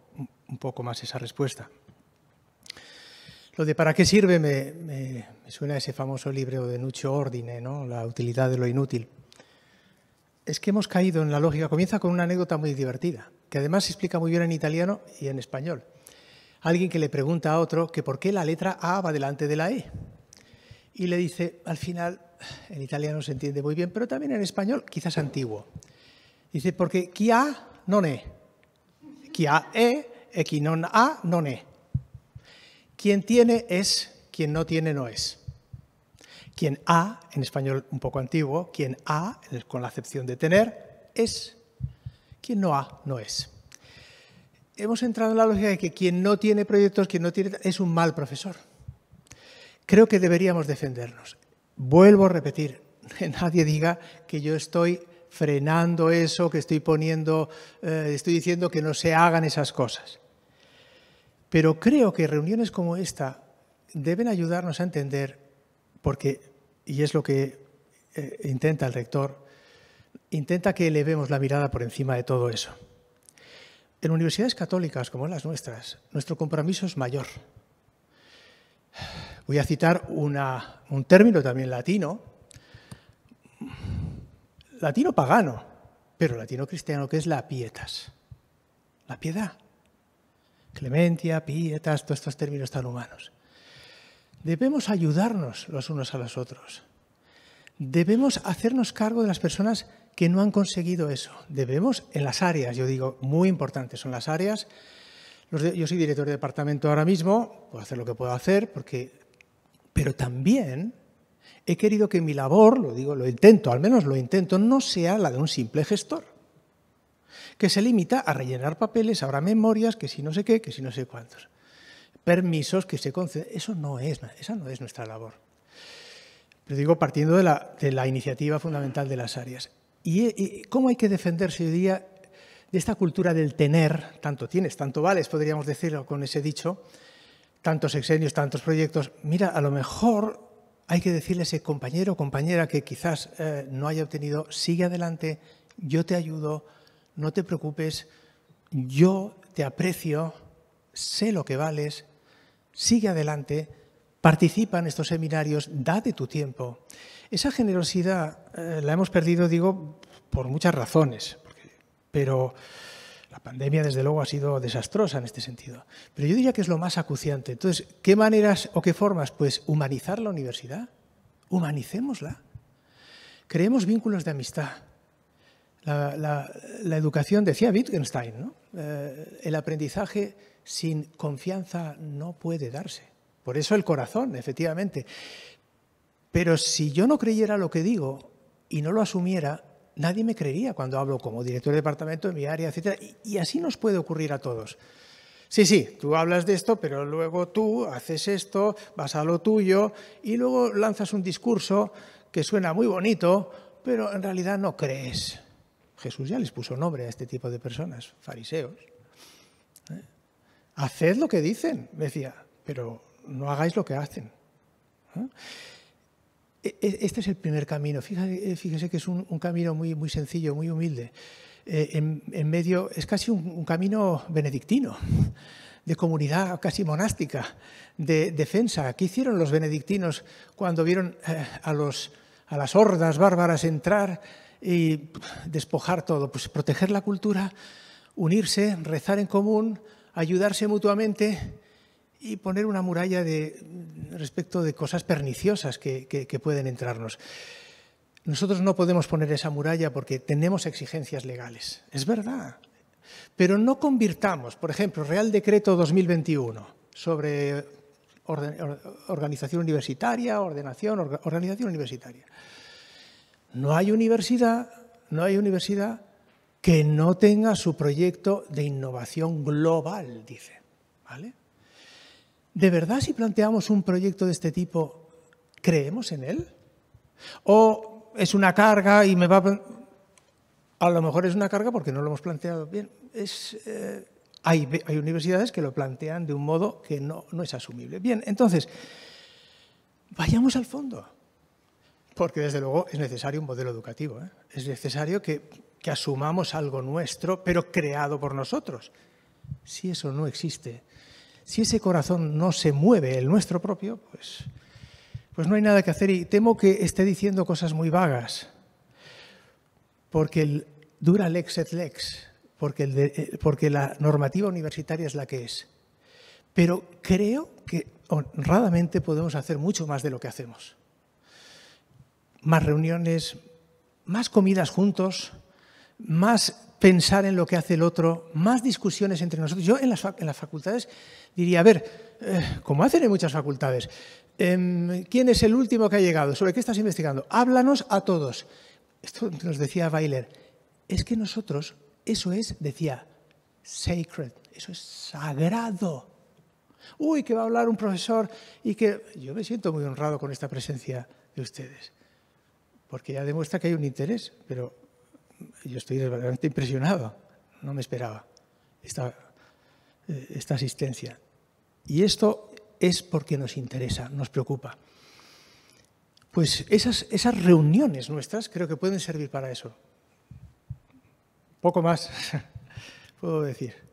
un poco más esa respuesta. Lo de para qué sirve me, suena a ese famoso libro de Nuccio Ordine, ¿no? La utilidad de lo inútil. Es que hemos caído en la lógica. Comienza con una anécdota muy divertida, que además se explica muy bien en italiano y en español. Alguien que le pregunta a otro que por qué la letra A va delante de la E. Y le dice, al final, en italiano se entiende muy bien, pero también en español, quizás antiguo. Dice, porque qui ha non è, Qui ha è e qui non ha non è. Quien tiene es, quien no tiene no es. Quien ha, en español un poco antiguo, quien ha, con la acepción de tener, es. Quien no ha, no es. Hemos entrado en la lógica de que quien no tiene proyectos, quien no tiene, es un mal profesor. Creo que deberíamos defendernos. Vuelvo a repetir, [laughs] nadie diga que yo estoy frenando eso, que estoy poniendo, eh, estoy diciendo que no se hagan esas cosas. Pero creo que reuniones como esta deben ayudarnos a entender, porque, y es lo que eh, intenta el rector, intenta que elevemos la mirada por encima de todo eso. En universidades católicas como las nuestras, nuestro compromiso es mayor. Voy a citar un término también latino, latino pagano, pero latino cristiano, que es la pietas, la piedad. Clementia, pietas, todos estos términos tan humanos. Debemos ayudarnos los unos a los otros. Debemos hacernos cargo de las personas que no han conseguido eso. Debemos, en las áreas, yo digo, muy importantes son las áreas. Yo soy director de departamento ahora mismo, puedo hacer lo que puedo hacer, porque pero también he querido que mi labor, lo digo, lo intento, al menos lo intento, no sea la de un simple gestor, que se limita a rellenar papeles, ahora memorias, que si no sé qué, que si no sé cuántos, permisos que se conceden. Eso no es, esa no es nuestra labor. Pero digo partiendo de la, iniciativa fundamental de las áreas. ¿Y, cómo hay que defenderse hoy día de esta cultura del tener? Tanto tienes, tanto vales, podríamos decirlo con ese dicho, tantos exenios, tantos proyectos, mira, a lo mejor hay que decirle a ese compañero o compañera que quizás eh, no haya obtenido, sigue adelante, yo te ayudo, no te preocupes, yo te aprecio, sé lo que vales, sigue adelante, participa en estos seminarios, date tu tiempo. Esa generosidad eh, la hemos perdido, digo, por muchas razones, pero la pandemia, desde luego, ha sido desastrosa en este sentido. Pero yo diría que es lo más acuciante. Entonces, ¿qué maneras o qué formas? Pues humanizar la universidad. Humanicémosla. Creemos vínculos de amistad. La, educación, decía Wittgenstein, eh, el aprendizaje sin confianza no puede darse. Por eso el corazón, efectivamente. Pero si yo no creyera lo que digo y no lo asumiera, nadie me creería cuando hablo como director de departamento de mi área, etc. Y, así nos puede ocurrir a todos. Sí, sí, tú hablas de esto, pero luego tú haces esto, vas a lo tuyo y luego lanzas un discurso que suena muy bonito, pero en realidad no crees. Jesús ya les puso nombre a este tipo de personas, fariseos. ¿Eh? Haced lo que dicen, decía, pero no hagáis lo que hacen. ¿eh? E, e, este es el primer camino. Eh, fíjese, que es un, camino muy, muy sencillo, muy humilde. Eh, en, medio, es casi un, camino benedictino, de comunidad casi monástica, de defensa. ¿Qué hicieron los benedictinos cuando vieron eh, a, a las hordas bárbaras entrar y despojar todo? Pues proteger la cultura, unirse, rezar en común, ayudarse mutuamente y poner una muralla de, respecto de cosas perniciosas que, pueden entrarnos. Nosotros no podemos poner esa muralla porque tenemos exigencias legales. Es verdad. Pero no convirtamos, por ejemplo, Real Decreto 2021 sobre organización universitaria, ordenación, organización universitaria. No hay universidad, no hay universidad que no tenga su proyecto de innovación global, dice. ¿Vale? ¿de verdad si planteamos un proyecto de este tipo, creemos en él? ¿O es una carga y me va a... a lo mejor es una carga porque no lo hemos planteado bien. Eh, hay, universidades que lo plantean de un modo que no, es asumible. Bien, entonces, vayamos al fondo. Porque desde luego es necesario un modelo educativo. ¿eh? Es necesario que asumamos algo nuestro, pero creado por nosotros. Si eso no existe, si ese corazón no se mueve, el nuestro propio, pues, pues no hay nada que hacer y temo que esté diciendo cosas muy vagas, porque el dura lex et lex, porque, eh, porque la normativa universitaria es la que es. Pero creo que honradamente podemos hacer mucho más de lo que hacemos. Más reuniones, más comidas juntos, más pensar en lo que hace el otro, más discusiones entre nosotros. Yo en las, facultades diría, a ver, eh, como hacen en muchas facultades, em, ¿quién es el último que ha llegado? ¿Sobre qué estás investigando? Háblanos a todos. Esto nos decía Bailer. Es que nosotros, eso es, decía, sacred, eso es sagrado. Uy, que va a hablar un profesor y que yo me siento muy honrado con esta presencia de ustedes, porque ya demuestra que hay un interés, pero yo estoy realmente impresionado, no me esperaba esta, eh, esta asistencia. Y esto es porque nos interesa, nos preocupa. Pues esas, esas reuniones nuestras creo que pueden servir para eso. Poco más [laughs] puedo decir.